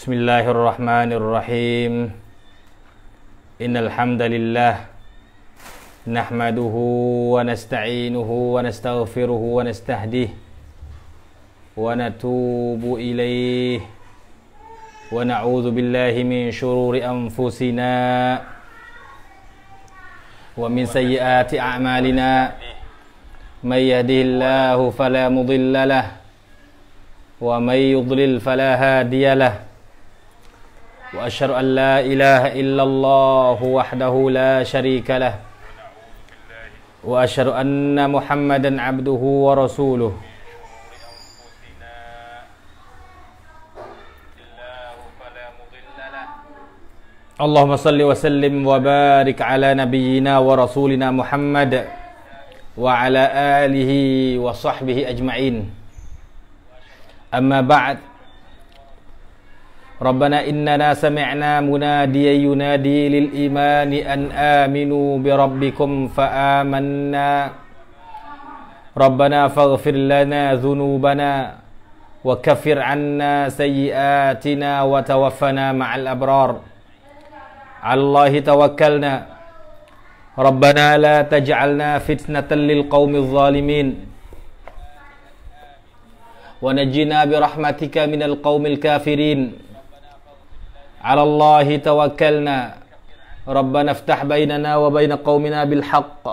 بسم الله الرحمن الرحيم إن الحمد لله نحمده ونستعينه ونستغفره ونستهديه ونتوب إليه ونعوذ بالله من شرور أنفسنا ومن سيئات أعمالنا من يهده الله فلا مضل له ومن يضلل فلا هادي له وأشهد أن لا إله إلا الله وحده لا شريك له وأشهد أن محمدا عبده ورسوله اللهم صل وسلم وبارك على نبينا ورسولنا محمد وعلى آله وصحبه أجمعين أما بعد ربنا إننا سمعنا مناديا ينادي للإيمان أن آمنوا بربكم فآمنا ربنا فاغفر لنا ذنوبنا وكفر عنا سيئاتنا وتوفنا مع الأبرار على الله توكلنا ربنا لا تجعلنا فتنة للقوم الظالمين ونجنا برحمتك من القوم الكافرين على الله توكلنا ربنا افتح بيننا وبين قومنا بالحق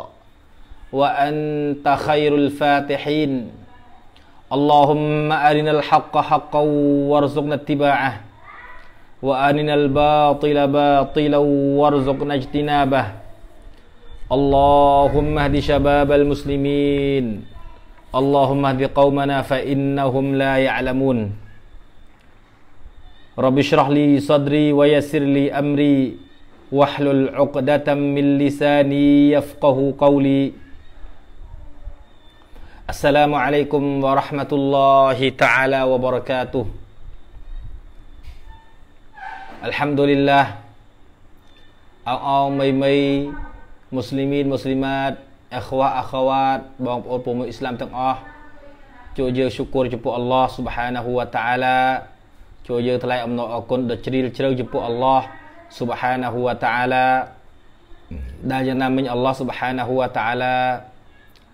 وأنت خير الفاتحين اللهم أرنا الحق حقا وارزقنا اتباعه وأرنا الباطل باطلا وارزقنا اجتنابه اللهم اهد شباب المسلمين اللهم اهد قومنا فإنهم لا يعلمون رب اشرح لي صدري ويسر لي امري واحلل العقدة من لساني يفقه قولي السلام عليكم ورحمة الله تعالى وبركاته الحمد لله أو أو مي مي مسلمين مسلمات أخوة أخوات بوم أو إسلام تنقاه جو جو شكر جبو الله سبحانه وتعالى ជួយយើងថ្លែងអំណរអគុណដ៏ជ្រាលជ្រៅចំពោះអល់ឡោះ سبحانه และ تعالى ដែលយ៉ាងណាមិញអល់ឡោះ سبحانه และ تعالى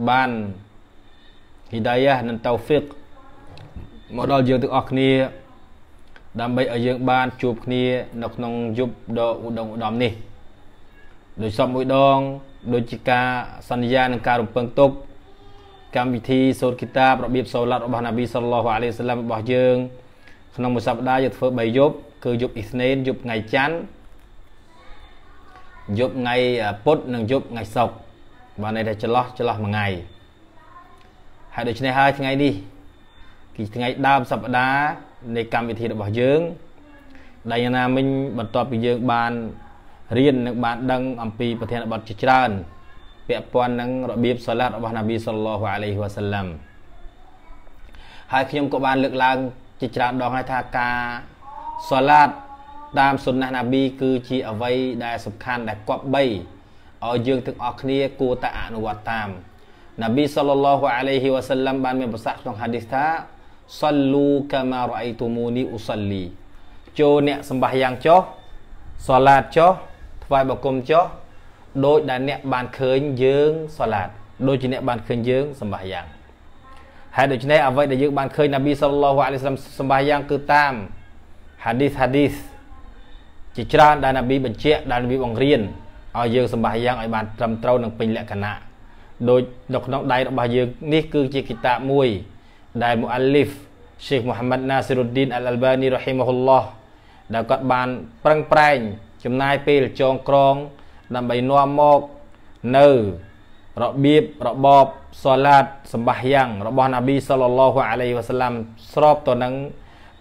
បាន hidayah និង taufiq មកដល់យើងទាំងអស់គ្នាដើម្បីឲ្យយើងបានជួបគ្នានៅក្នុងយប់ដ៏ឧត្តមឧត្តមនេះដោយសពមួយដងដូចជាការសន្យានិងការរំពឹងទុកកម្មវិធីសូត្រគីតាបរបៀបសូឡាត់របស់ណាប៊ីសល្លោះអាឡៃសាឡាមរបស់យើងក្នុងមួយសប្តាហ៍យើងធ្វើ3យប់គឺយប់អ៊ីស្នេនយប់ថ្ងៃច័ន្ទយប់ថ្ងៃពុធនិងយប់ថ្ងៃសុក្របានន័យថាចន្លោះចន្លោះមួយថ្ងៃហើយដូច្នេះហើយថ្ងៃនេះគឺថ្ងៃដើមសប្តាហ៍នៃកម្មវិធីរបស់យើង ដែលយ៉ាងណាមិញបន្ទាប់ពីយើងបានរៀននិងបានដឹង អំពី ប្រធានបទជាច្រើនពាក់ព័ន្ធនឹងរបៀបសាឡាត់របស់ណាប៊ីសល្លោះអាឡៃហ៊ីវ៉ាសាឡាំហើយខ្ញុំក៏បានលើកឡើងជាច្រើនដងហើយថាការសាឡាតតាមសុនណះណាប៊ីគឺជាអ្វី ដែលសំខាន់ដែលគប្បីឲ្យយើងទាំងអស់គ្នាគួរតែអនុវត្តតាមណាប៊ីសល្លឡោះអាឡៃហ៊ីវ៉ាសាឡាំបាន មានប្រសាសន៍ក្នុងហាឌីសថា សល្លូកាម៉ារ៉ៃតូមូនីអ៊ូសលីចូលអ្នកសម្បះយ៉ាងចុះសាឡាតចុះថ្វាយបង្គំចុះដោយដែលអ្នកបានឃើញយើងសាឡាតដូចជាអ្នកបានឃើញយើងសម្បះយ៉ាងហេតុដូច្នេះអ្វីដែលយើងបានឃើញនប៊ីសុលឡោះអាឡៃសាឡាមសម្បាយ៉ាងគឺតាមហាឌីសហាឌីសជាច្រើនដែលនប៊ីបញ្ជាក់ដែលនប៊ីបង្រៀនឲ្យយើងសម្បាយ៉ាងឲ្យបានត្រឹមត្រូវនិងពេញលក្ខណៈដោយនៅក្នុងដៃរបស់យើងនេះគឺជាគីតាបមួយ ដែលមូអាលីហ្វ Sheikh Muhammad Nasiruddin Al-Albani rahimahullah ដែលគាត់បានប្រឹងប្រែងចំណាយពេលចងក្រងដើម្បីនាំមកនៅរបៀបរបបសឡាតសម្បាយ៉ាងរបស់នប៊ីសលឡោះអាឡៃវ៉ាសាឡាំស្របទៅនឹង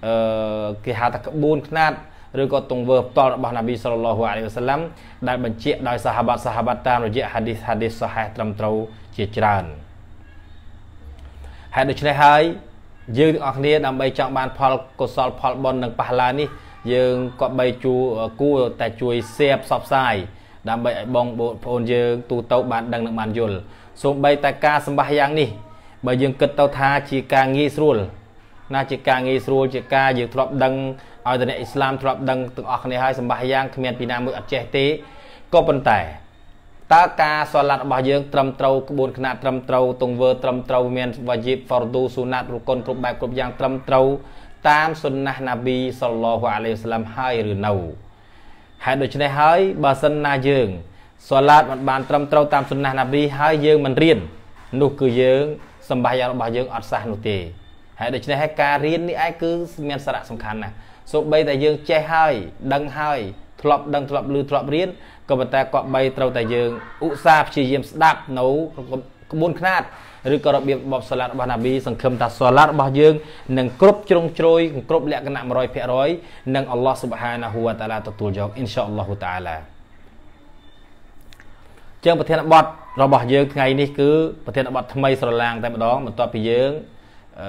អឺគេហៅថាក្បួន ខ្នាតឬក៏ទង្វើផ្ទាល់របស់នប៊ីសលឡោះអាឡៃវ៉ាសាឡាំដែលបញ្ជាក់ដោយសាហាបាតសាហាបាតតាមរយៈហាឌីសហាឌីសសហេះត្រឹមត្រូវជាច្រើនហើយដូច្នេះហើយយើងទាំងអស់គ្នាដើម្បីចង់បាន ផលកុសលផលបុណ្យនិងប៉ះឡានេះ យើងក៏បីជួគួរតែជួយ share ផ្សព្វផ្សាយដើម្បីឲ្យបងប្អូនយើងទូទៅបានដឹងនិងបានយល់សូម្បីតែការសម្បាសយ៉ាងនេះបើយើងគិតទៅថាជាការងាយស្រួលណាជាការងាយស្រួលជាការយើងធ្លាប់ដឹងឲ្យតអ្នកអ៊ីស្លាមធ្លាប់ដឹងទាំងអស់គ្នាហើយសម្បាសយ៉ាងគ្មានពីណាមួយអត់ចេះទេក៏ប៉ុន្តែតើការសឡាត់របស់យើងត្រឹមត្រូវក្បួនខ្នាតត្រឹមត្រូវទង្វើត្រឹមត្រូវមានវ៉ាជីបហ្វរឌូស៊ូណាត់រុគុនគ្រប់បែបគ្រប់យ៉ាងត្រឹមត្រូវ តាមសុនណះណាប៊ីសល្លោះអាឡៃហ៊ីវសឡាមហើយឬនៅហេតុដូច្នេះហើយបើសិនណាយើងសាឡាតមិនបានត្រឹមត្រូវតាមសុណាស់ណាប៊ីហើយយើងមិនរៀននោះគឺយើងសម្បាយ៉ាងរបស់យើងអត់សះនោះទេហើយដូច្នេះហើយការរៀននេះឯងគឺមានសារៈសំខាន់ណាស់សូម្បីតែយើងចេះហើយ ដឹងហើយធ្លាប់ដឹងធ្លាប់ឮធ្លាប់រៀនក៏ប៉ុន្តែគប្បីត្រូវតែយើងឧស្សាហ៍ព្យាយាមស្ដាប់នៅក្បួនខ្នាតឬក៏របៀបបបសាឡាត់របស់ណាប៊ីសង្ឃឹមថាសាឡាត់របស់យើងនឹងគ្រប់ជ្រុងជ្រោយគ្រប់លក្ខណៈ100%នឹងអល់ឡោះស៊ុបហានាហ៊ូវតាឡាទទួលយកអ៊ីនសាអល់ឡោះតាឡាចឹងប្រធានបទរបស់យើងថ្ងៃនេះគឺប្រធានបទថ្មី ស្រឡាង តែម្ដងបន្ទាប់ពីយើងអឺ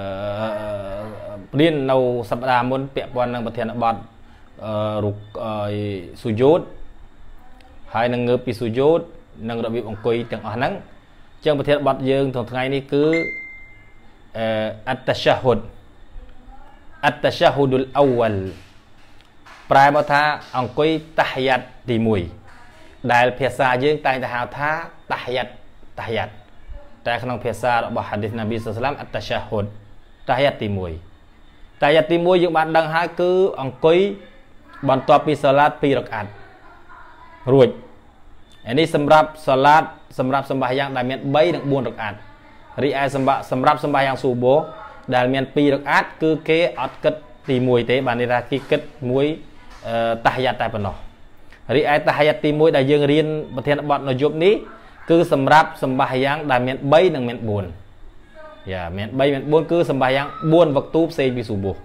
ព្រៀននៅសប្ដាហ៍មុន ពាក់ព័ន្ធនឹងប្រធានបទអឺរុកសុយោតហើយនឹងងើបពីសុយោតនិងរបៀបអង្គុយទាំងអស់ហ្នឹងចឹងប្រធានបទយើងក្នុងថ្ងៃនេះគឺអឺអត្តឆហ៊ុតអត្តឆហ៊ុដុលអវលប្រែមកថាអង្គុយតះយ៉ាត់ទី1ដែលភាសាយើងតែងតែហៅថាតាហយ៉ាត់តាហយ៉ាត់តែក្នុងភាសារបស់ហាឌីសណាប៊ីសុសឡាមអត្តសាហុតតាហយ៉ាត់ទី1តាហយ៉ាត់ទី1យើងបានដឹងហើយគឺអង្គុយបន្ទាប់ពីសាឡាត2រកអាត់រួចឯនេះសម្រាប់សាឡាតសម្រាប់សម្បាយ៉ាងដែលមាន3និង4រកអាត់រីឯសម្បាសម្រាប់សម្បាយ៉ាងស៊ូបូដែលមាន2រកអាត់គឺគេអត់គិតទី1ទេបានន័យថាគេគិតមួយតាហយ៉ាត់តែប៉ុណ្ណោះរីឯតាហាយទី1ដែលយើងរៀនប្រធានបទនៅយប់នេះគឺសម្រាប់សម្បាសយ៉ាងដែលមាន3និងមាន4យ៉ាមាន3មាន4គឺសម្បាសយ៉ាង4វកទូផ្សេងពីសុបុះ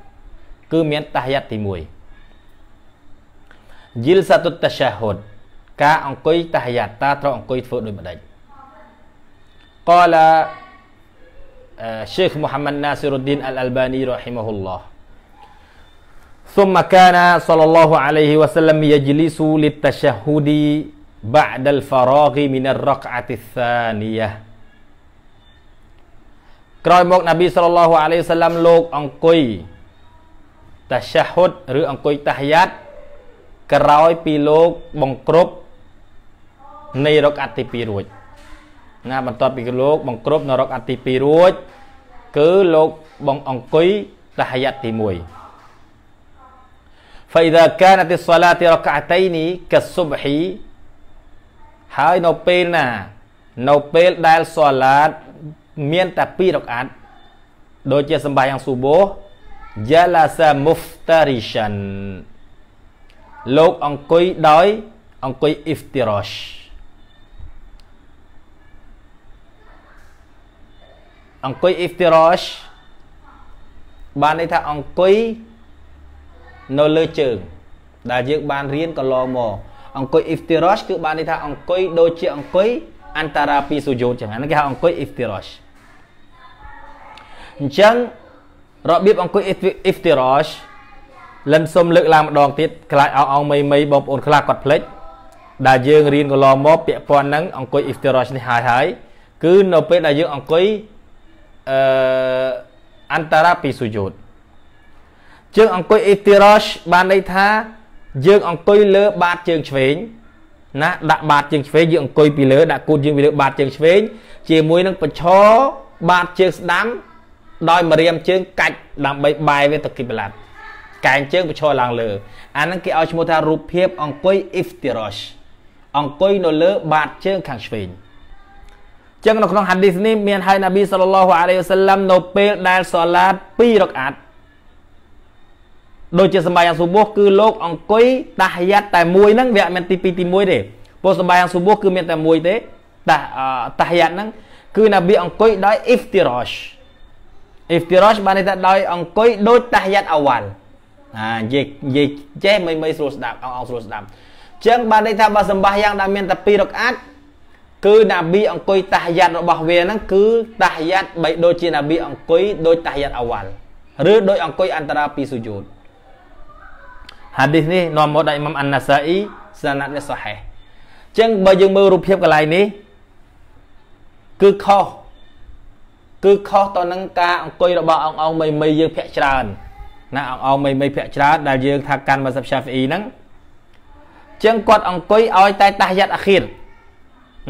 គឺមានតាហាយទី1យិលសាតុតតាសាហុតការអង្គុយតាហាយតាត្រូវអង្គុយធ្វើដូចម្ដេចកលា شيخ محمد ناصر الدين الألباني رحمه الله ثم كان صلى الله عليه وسلم يجلس للتشهد بعد الفراغ من الركعة الثانية ក្រោយមកនប៊ីសល្លឡោះអាឡៃសាឡាំលោកអង្គុយតាសាហ៊ុតឬអង្គុយតាហយ៉ាត់ក្រោយពីលោកបង្ក្រប់នៃរកអតិ2រួចណាបន្ទាប់ពីលោកបង្ក្រប់នៅរកអតិ2រួចគឺលោកបងអង្គុយតាហយ៉ាត់ទី1 فإذا كانت الصلاة ركعتين كالصبح ហើយនៅពេលណានៅពេលដែលសឡាតមានតែ2រកអាត់ដូចជាសម្បាយ៉ាងស៊ូបូយ៉ាឡាសាមូហ្វតារីសិនលោកអង្គុយដោយអង្គុយអ៊ីហ្វទីរ៉ូសអង្គុយអ៊ីហ្វទីរ៉ូសបានន័យថាអង្គុយនៅលើជើងដែលយើងបានរៀនកន្លងមកអង្គុយ iftirosh គឺបានន័យថាអង្គុយដូចជាអង្គុយអន្តរាពីសុយោតចឹងហ្នឹងគេហៅអង្គុយ iftirosh អញ្ចឹងរបៀបអង្គុយ iftirosh លឹមសុំលើកឡើងម្ដងទៀតខ្លាចអោអោមីមីបងប្អូនខ្លះគាត់ភ្លេចដែលយើងរៀនកន្លងមកពាក់ព័ន្ធនឹងអង្គុយ iftirosh នេះហើយហើយគឺនៅពេលដែលយើងអង្គុយអឺអន្តរាពីសុយោតជើងអង្គុយអេទីរ៉ូសបានន័យថាយើងអង្គុយលើ បាតជើងឆ្វេងណាដាក់បាតជើងឆ្វេងយើងអង្គុយពីលើដាក់គូតយើងពីលើបាតជើងឆ្វេងជាមួយនឹងបញ្ឈរបាតជើងស្ដាំ ដោយម្រាមជើងកាច់ដើម្បីបែរវាទៅគិបឡាត់កែងជើងបញ្ឈរឡើងលើ អាហ្នឹងគេឲ្យឈ្មោះថារូបភាព អង្គុយ iftirosh អង្គុយនៅលើបាតជើងខាងឆ្វេងចឹងនៅក្នុងហាឌីសនេះមានហើយណាប៊ីសល្លឡោះអាឡៃវសាឡាំនៅពេលដែលសាឡាត2រកអាត់ដូចជាសម្បាយ៉ាងសុបោះគឺលោកអង្គុយតាហយ៉ាត់តែមួយហ្នឹងវាអត់មានទី2ទី1ទេព្រោះសម្បាយ៉ាងសុបោះគឺមានតែមួយទេតាតាហយ៉ាត់ហ្នឹងគឺនប៊ីអង្គុយដោយ iftirash iftirash បានន័យថាដោយអង្គុយដូចតាហយ៉ាត់អវ៉ាល់អានិយាយនិយាយចេះមិនមិនស្រួលស្ដាប់អោអោស្រួលស្ដាប់ចឹងបានន័យថាបើសម្បាយ៉ាងដែលមានតែ2រកអាត់គឺណាប៊ីអង្គុយតាហយ៉ាត់របស់វាហ្នឹងគឺតាហយ៉ាត់បីដូចជាណាប៊ីអង្គុយដូចតាហយ៉ាត់អវ៉ាល់ឬដោយអង្គុយអន្តរាពីសុយោតហាឌីសនេះនាំមកដោយអ៊ីម៉ាំអានណាសាអ៊ីសាណាត់វាសាហេះអញ្ចឹងបើយើងមើលរូបភាពកន្លែងនេះគឺខុសគឺខុសទៅនឹងការអង្គុយរបស់អង្គអង្គមីមីយើងភាក់ច្រើន ណាអង្គអង្គមីមីភាក់ច្រើនដែលយើងថាកាន់មកសាប់ឆាហ្វអ៊ីហ្នឹងចឹងគាត់អង្គុយឲ្យតែតាយ៉ាត់អាខៀន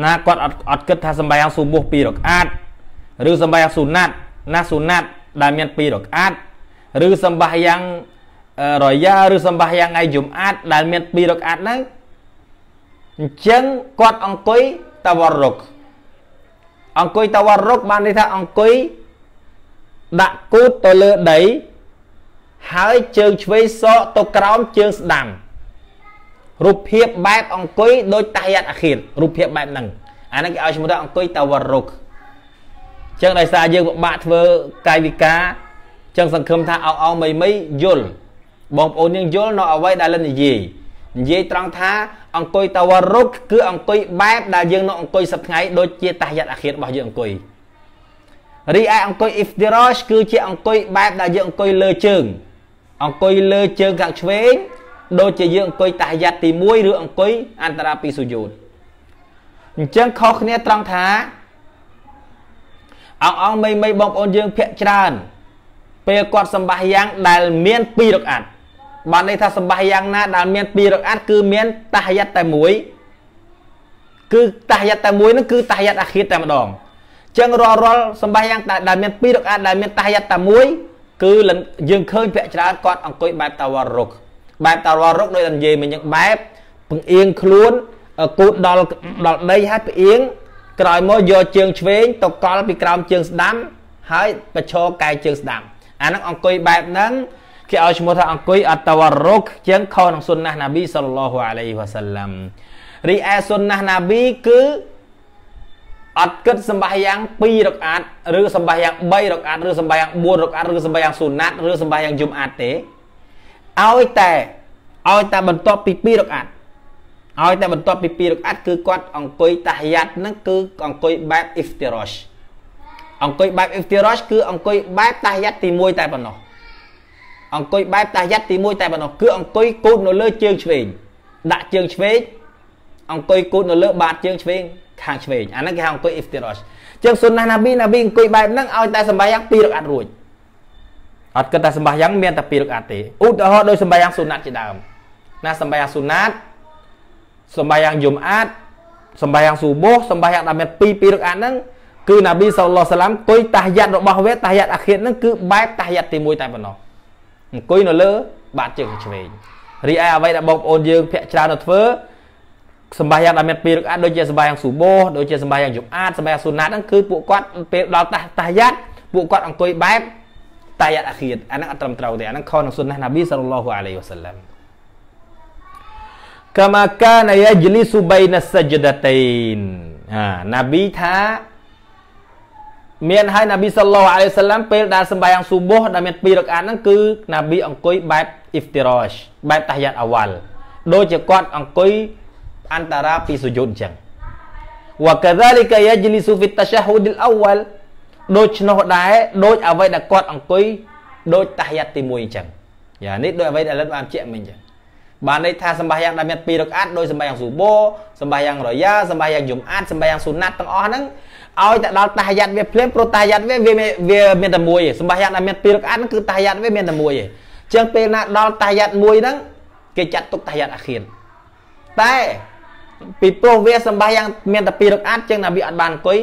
ណាគាត់អត់អត់គិតថាសម្បែងស៊ូមុះ2រកអាតឬសម្បែងស៊ូណាត់ណាស៊ូណាត់ដែលមាន2រកអាតឬសម្បែងរយ៉ាឬសម្បាសយ៉ាងថ្ងៃយំអាត់ដែលមាន2រកអាត់ហ្នឹងអញ្ចឹងគាត់អង្គុយតវរុកអង្គុយតវរុកបានន័យថាអង្គុយដាក់គូតទៅលើដីហើយជើងឆ្វេងសកទៅក្រោមជើងស្ដាំរូបភាពបែបអង្គុយដោយតាយាតអាខៀនរូបភាពបែបហ្នឹងអាហ្នឹងគេឲ្យឈ្មោះថាអង្គុយតវរុកចឹងដោយសារយើងពិបាកធ្វើកាយវិការចឹងសង្ឃឹមថាអោអោមីមីយល់បងប្អូនយើងយល់នៅអ្វីដែលលិននិយាយនិយាយត្រង់ថា អង្គុយតវរុកគឺអង្គុយបែបដែលយើងនៅអង្គុយសប្ថ្ងៃដូចជាតាយ័តអាខៀតរបស់យើងអង្គុយរីឯអង្គុយអ៊ីហ្វទីរ៉ជគឺជា អង្គុយបែបដែលយើងអង្គុយលើជើងអង្គុយលើជើងខាងឆ្វេងដូចជាយើងអង្គុយតាយ័តទី1ឬអង្គុយអន្តរាពីសុយោនអញ្ចឹងខុសគ្នាត្រង់ថាអងអងមីមីបងប្អូនយើងភាកច្រើន ពេលគាត់សម្បាសយ៉ាង ដែលមាន2រកអាត់បានន័យថាសម្បះយ៉ាងណាដែលមានពីររកអាត់គឺមានតាហយ័តតែមួយគឺតាហយ័តតែមួយនឹងគឺតាហយ័តអាខិតតែម្ដងចឹងរាល់រាល់សម្បះយ៉ាងដែលមានពីររកអាត់ដែលមានតាហយ័តតែមួយគឺយើងឃើញភាក់ច្រើនគាត់អង្គុយបែបតាវររុកបែបតាវររុកដោយតែនិយាយមិញចឹងបែប ពង្អៀងខ្លួនគូតដល់ដល់ដីហើយផ្អៀងក្រោយមកយកជើងឆ្វេងទៅកល់ពីក្រោមជើងស្ដាំហើយប្រឈរកាយជើងស្ដាំអាហ្នឹងអង្គុយបែបហ្នឹងគេឲ្យឈ្មោះថាអង្គុយអតវរុកជាងខុសនឹងសុនណះណាប៊ីសល្លោះអាឡៃវ៉ាសាឡាំរីឯសុនណះណាប៊ីគឺអត់គិតសម្បាយ៉ាង2រកអាតឬសម្បាយ៉ាង3រកអាតឬសម្បាយ៉ាង4រកអាតឬសម្បាយ៉ាងសុណាត់ឬសម្បាយ៉ាងយមអាតទេឲ្យតែឲ្យតែបន្ទាប់ពី2រកអាតឲ្យតែបន្ទាប់ពី2រកអាតគឺគាត់អង្គុយតាហយ៉ាត់ហ្នឹងគឺអង្គុយបែបអ៊ីហ្វទីរ៉ូសអង្គុយបែបអ៊ីហ្វទីរ៉ូសគឺអង្គុយបែបតាហយ៉ាត់ទី1តែប៉ុណ្ណោះអង្គុយបែបតាយ៉ាត់ទី1តែប៉ុណ្ណោះគឺអង្គុយគូតនៅលើជើងឆ្វេងដាក់ជើងឆ្វេងអង្គុយគូតនៅលើបាតជើងឆ្វេងខាងឆ្វេងអាហ្នឹងគេហៅអង្គុយ iftirash ជាងសុនណាណាប៊ីណាប៊ីអង្គុយបែបហ្នឹងឲ្យតែសម្បាយ៉ាង2រកអាត់រួចអត់គិតថាសម្បាយ៉ាងមានតែ2រកអាត់ទេឧទាហរណ៍ដោយសម្បាយ៉ាងសុណាត់ជាដើមណាសម្បាយ៉ាងសុណាត់សម្បាយ៉ាងយមអាត់សម្បាយ៉ាងស៊ូបោះសម្បាយ៉ាងដែលមាន2 2រកអាត់ហ្នឹងគឺណាប៊ីសល្លោះសាឡាមអង្គុយតាហយ៉ាត់របស់វាតាហយ៉ាត់អាខៀនហ្នឹងគឺបែបតាហយ៉ាត់ទី1តែប៉ុណ្ណោះអង្គុយនៅលើបាតជើងឆ្វេងរីឯអ្វីដែលបងប្អូនយើងភាក់ច្រើនទៅធ្វើសម្បាយ៉ាងដែលមានពីររកអាចដូចជាសម្បាយ៉ាងស៊ូបោដូចជាសម្បាយ៉ាងយប់អាតសម្បាយ៉ាងស៊ូណាតហ្នឹងគឺពួកគាត់ពេលដល់តាស់តាស់យ៉ាត់ពួកគាត់អង្គុយបែបតាយ៉ាត់អាខៀតអាហ្នឹងអត់ត្រឹមត្រូវទេអាហ្នឹងខុសនឹងសុនណះណាប៊ីសល្លឡោះអាឡៃវ៉ាសាឡាំកាមាកានយ៉ាជលីស៊ូបៃណាសាជដាតៃនណាប៊ីថាមានហើយណាប៊ីសឡោះអាឡៃសាឡាំពេលដែលសម្បែងស៊ូបោះដែលមាន2រកអានហ្នឹងគឺណាប៊ីអង្គុយបែបអ៊ីហ្ទីរ៉ាជបែបតាហយ៉ាត់អាវ៉ាល់ដូចជាគាត់អង្គុយអន្តរាពីសុយុតអញ្ចឹងវ៉ាកាដាលីកាយ៉ាជីលីស៊ូហ្វីតតាឆាហ៊ូឌីលអាវ៉ាល់ដូចនោះដែរដូចអ្វីដែលគាត់អង្គុយដូចតាហយ៉ាត់ទី1អញ្ចឹងយ៉ានេះដូចអ្វីដែលលិតបានជាក់មិញអញ្ចឹងបានន័យថាសម្បាយ៉ាងដែលមាន2រកអានដោយសម្បាយ៉ាងស៊ូបោសម្បាយ៉ាងរយ៉ាសម្បាយ៉ាងយំអាតសម្បាយ៉ាងស៊ូណាត់ទាំងអស់ហ្នឹងឲ្យតែដល់តាយ៉ាត់វាភ្លាមព្រោះតាយ៉ាត់វាវាមានតែមួយឯងសម្បាយ៉ាត់អត់មានពីរកាត់គឺតាយ៉ាត់វាមានតែមួយឯងចឹងពេលណាដល់តាយ៉ាត់មួយហ្នឹង គេចាត់ទុកតាយ៉ាត់អាខៀនតែពីព្រោះវាសម្បាយ៉ាងមានតែពីរកាត់ចឹងណាប៊ីអត់បានអង្គុយ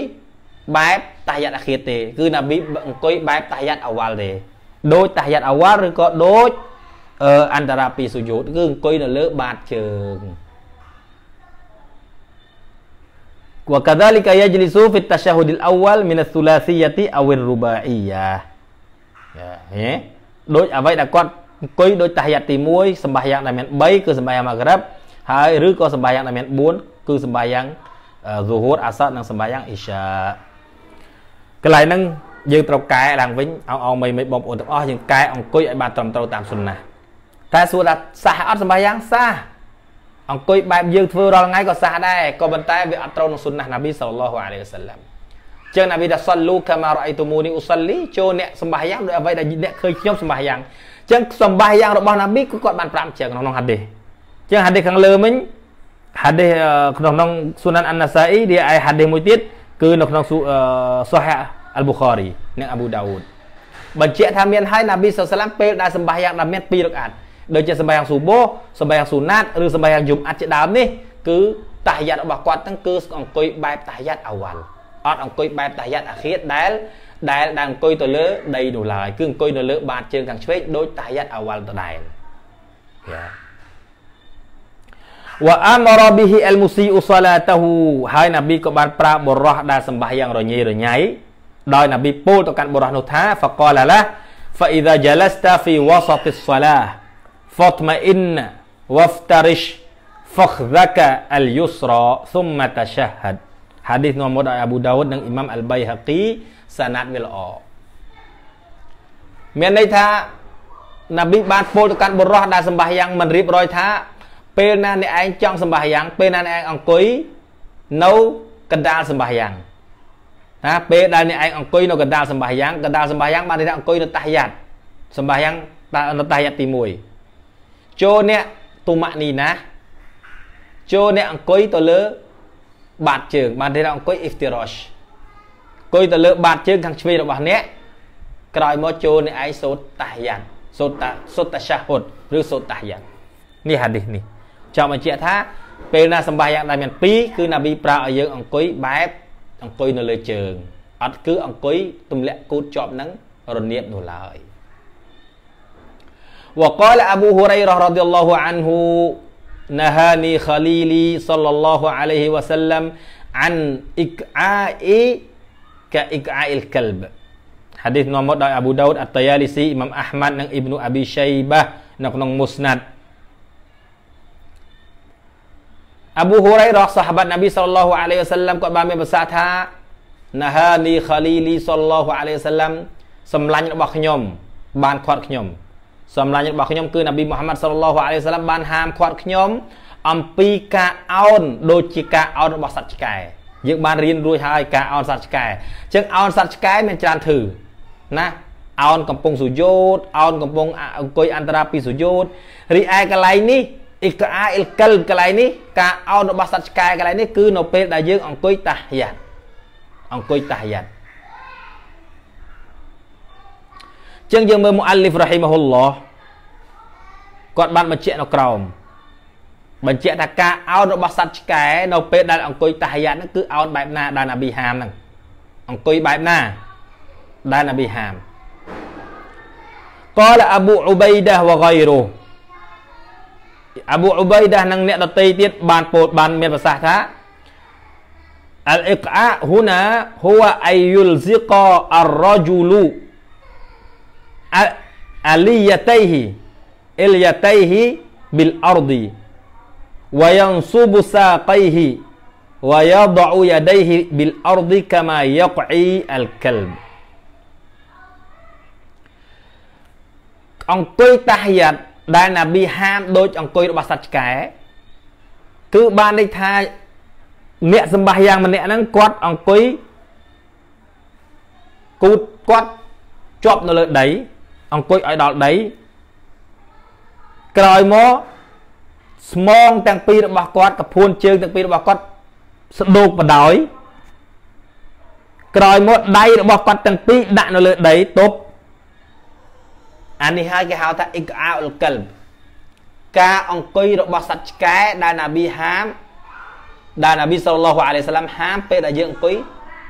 បែបតាយ៉ាត់អាខៀនទេ គឺណាប៊ីអង្គុយបែបតាយ៉ាត់អវ៉ាល់ទេដូចតាយ៉ាត់អវ៉ាល់ឬក៏ដូចអឺអន្តរាពីសុយោតគឺអង្គុយនៅលើបាតជើង Wa kadzalika yajlisu fit tasyahudil awal min ats-tsulatsiyati aw ar-rubaiyah. Ya, ហ៎ដូចអ្វីដែលគាត់អង្គុយដូចតាហយទី1សម្បាយ៉ាងដែលមាន3គឺសម្បាយ៉ាងមករិបហើយឬក៏សម្បាយ៉ាងដែលមាន4គឺសម្បាយ៉ាងហ្សូហូរអាសាត់និងសម្បាយ៉ាងអ៊ីសាកន្លែងហ្នឹងយើងត្រូវកែឡើងវិញអោអោមីមីបងប្អូនទាំងអស់យើងកែអង្គុយឲ្យបានត្រឹមត្រូវតាមសុនណាតែសួរថាសះអត់សម្បាយ៉ាងសះអង្គុយបែបយើងធ្វើរាល់ថ្ងៃក៏សះដែរក៏ប៉ុន្តែវាអត់ត្រូវនឹងសុនណះណាប៊ីសល្ឡោះអាឡៃវសាឡាំចឹងណាប៊ីថាសលូកាម៉ារ៉ៃតូមូនីអ៊ូសាលីចូលអ្នកសម្បាយ៉ាងដោយអ្វីដែលអ្នកឃើញខ្ញុំសម្បាយ៉ាងចឹងសម្បាយ៉ាងរបស់ណាប៊ីគឺគាត់បានប្រាប់ចឹងក្នុងក្នុងហាឌីសចឹងហាឌីសខាងលើមិញហាឌីសក្នុងក្នុងស៊ូណានអានណាសាអ៊ីរីឯហាឌីសមួយទៀតគឺនៅក្នុងសូហះអលប៊ូខារីនិងអាប៊ូដាវូដបញ្ជាក់ថាមានហើយណាប៊ីសល្ឡាំពេលដែលសម្បាយ៉ាងដែលមាន2រកអាត់ដូចជាសម្បែងស៊ូបោសម្បែងស៊ូណាត់ឬសម្បែងយំអត់ជាដើមនេះគឺតាហយ័តរបស់គាត់ហ្នឹងគឺអង្គុយបែបតាហយ័តអវ៉ាល់អត់អង្គុយបែបតាហយ័តអាខៀតដែល ដែលដែលអង្គុយទៅលើ ដីនោះឡើយគឺអង្គុយនៅលើបាតជើងខាងឆ្វេងដោយតាហយ័តអវ៉ាល់ដដែលយ៉ាវ៉ាអាមរ៉ាប៊ីហ៊ីអលមូស៊ីអ៊ូសាឡាតាហ៊ូហើយណាប៊ីក៏បានប្រាប់បុរសដែលសម្បះយ៉ាងរញ៉េរញ៉ៃដោយណាប៊ីពោលទៅកាន់បុរសនោះថាហ្វាកាឡាឡាហ្វាអ៊ីដាជាឡាស្តាហ្វីវ៉ាសាទីស្សាឡា fatma'inna waftarish fakhdhaka al yusra thumma tashahhad ហាឌីសនាំមកដោយអាប៊ូដាវុតនិងអ៊ីម៉ាមអលបៃហាគីសាណាត់វាល្អមានន័យថាណាប៊ីបានពោលទៅកាន់បុរសដែលសម្បាសយ៉ាងមិនរៀបរយថាពេលណាអ្នកឯងចង់សម្បាសយ៉ាងពេលណាអ្នកឯងអង្គុយនៅកណ្ដាលសម្បាសយ៉ាងណាពេលដែលអ្នកឯងអង្គុយនៅកណ្ដាលសម្បាសយ៉ាងកណ្ដាលសម្បាសយ៉ាងបានន័យថាអង្គុយនៅតាហយ៉ាត់សម្បាសយ៉ាងនៅតាហយ៉ាត់ទី1ចូលអ្នកទុមនីណាចូលអ្នកអង្គុយទៅលើបាតជើងបានទេថាអង្គុយ iftirash អង្គុយទៅលើបាតជើងខាងឆ្វេងរបស់អ្នកក្រោយមកចូលអ្នកឯងសូត្រតាហយ៉ាងសូត្រតាសូត្រតាសាហុតឬសូត្រតាយ៉ាងនេះហាឌីសនេះចង់បញ្ជាក់ថាពេលណាសម្បាយ៉ាងដែរមាន2គឺណាប៊ីប្រើឲ្យយើង អង្គុយបែបអង្គុយនៅលើជើងអត់គឺអង្គុយទម្លាក់គូតជាប់នឹងរនាបនោះឡើយ وقال أبو هريرة رضي الله عنه نهاني خليلي صلى الله عليه وسلم عن إقعاء كإقعاء الكلب حديث نمبر أبو داود الطيالسي إمام أحمد نن ابن أبي شيبة نن مسند أبو هريرة صحابة النبي صلى الله عليه وسلم قد بامي بساتها نهاني خليلي صلى الله عليه وسلم بان សម្លាញ់របស់ខ្ញុំបានខាត់ខ្ញុំសម្លាញ់របស់ខ្ញុំគឺនប៊ីមូហាម៉ាត់សល្លឡោះអាឡៃហ៊ីវសាឡាមបានហាមឃាត់ខ្ញុំអំពីការអោនដូចជាការអោនរបស់សត្វឆ្កែយើងបានរៀនរួចហើយការអោនសត្វឆ្កែអញ្ចឹងអោនសត្វឆ្កែមានច្រើនធឺណាអោនកំពុងសុយោតអោនកំពុងអង្គុយអន្តរាពីសុយោតរីឯកន្លែងនេះអ៊ីកអាអ៊ីលកិលកន្លែងនេះការអោនរបស់សត្វឆ្កែកន្លែងនេះគឺនៅពេលដែលយើងអង្គុយតាហយ៉ាតអង្គុយតាហយ៉ាតចឹងយើងមើលមុអាលីហ្វរ៉ហ៊ីមហ៊ុលឡោះគាត់បានបញ្ជាក់នៅក្រោមបញ្ជាក់ថាការអោនរបស់សត្វឆ្កែនៅពេលដែលអង្គុយតាហយ៉ាតហ្នឹងគឺអោនបែបណាដែលណាប៊ីហាមហ្នឹងអង្គុយបែបណាដែលណាប៊ីហាម قال أبو عبيدة وغيره អាប៊ូអ៊ុបៃដានិងអ្នកដតីទៀតបានពោលបានមានប្រសាសន៍ថាអលអ៊ីកអាហ៊ូណាហ៊ូវអៃយុលហ្ស៊ីកអាររ៉ជូលូ aliyataihi ilyataihi bil ardi wa yansubu saqaihi wa yad'u yadayhi bil ardi kama yaq'i al kalb អង្គុយតាហយាតដែលណាប៊ីហាមដូច អង្គុយរបស់សត្វឆ្កែគឺបានន័យថាអ្នកសម្បះយ៉ាង ម្នាក់ហ្នឹងគាត់អង្គុយគូតគាត់ជាប់នៅលើដីអង្គុចឲ្យដល់ដីក្រោយមកស្មងទាំងពីររបស់គាត់កពួនជើងទាំងពីររបស់គាត់ស្ដោកបដោយក្រោយមកដៃរបស់គាត់ទាំងពីរដាក់នៅលើដីទប់អានេះហើយគេហៅថាអ៊ីកអាអុលកិលការអង្គុយរបស់សត្វឆ្កែដែលណាប៊ីហាមដែលណាប៊ីសល្លឡោះអាឡៃសាឡាំហាមពេលដែលយើងអង្គុយ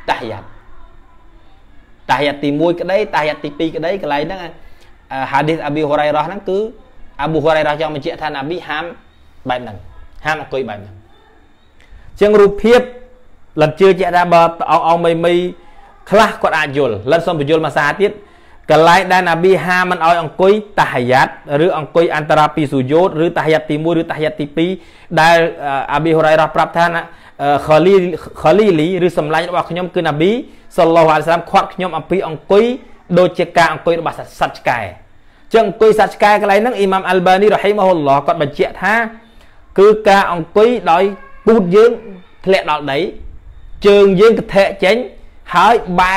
តាហយ៉ាត់តាហយ៉ាត់ទី1ក្តីតាហយ៉ាត់ទី2ក្តីកន្លែងហ្នឹងហាឌីសអាប៊ីហូរ៉ៃរ៉ាហ្នឹងគឺអាប៊ូហូរ៉ៃរ៉ាចង់បញ្ជាក់ថាណាប៊ីហាមបែបហ្នឹងហាមអង្គុយបែបហ្នឹងជាងរូបភាពលិនជឿជាក់ថាបើអោអោមីមី ខ្លះគាត់អាចយល់លិនសុំបញ្យល់មួយសារទៀតកន្លែងដែលណាប៊ីហាមិនអោយអង្គុយតាហាយ៉ាត់ឬអង្គុយអន្តរាពីសុយោតឬតាហាយ៉ាត់ទី1ឬតាហាយ៉ាត់ទី2ដែលអាប៊ីហូរ៉ៃរ៉ាប្រាប់ថាណាខលីខលីលីឬសម្លាញ់របស់ខ្ញុំគឺណាប៊ីសល្លោះអាឡៃសាឡាមខាត់ខ្ញុំអំពីអង្គុយដូចជាការអង្គុយរបស់សត្វឆ្កែចឹងអង្គុយសត្វឆ្កែកន្លែងហ្នឹងអ៊ីម៉ាំអាល់បានីរ៉ហ៊ីម៉ហ៊ុលឡោះគាត់បញ្ជាក់ថាគឺការអង្គុយដោយពូតយើងធ្លាក់ដល់ដី ជើងយើងកធាក់ចេញហើយបែ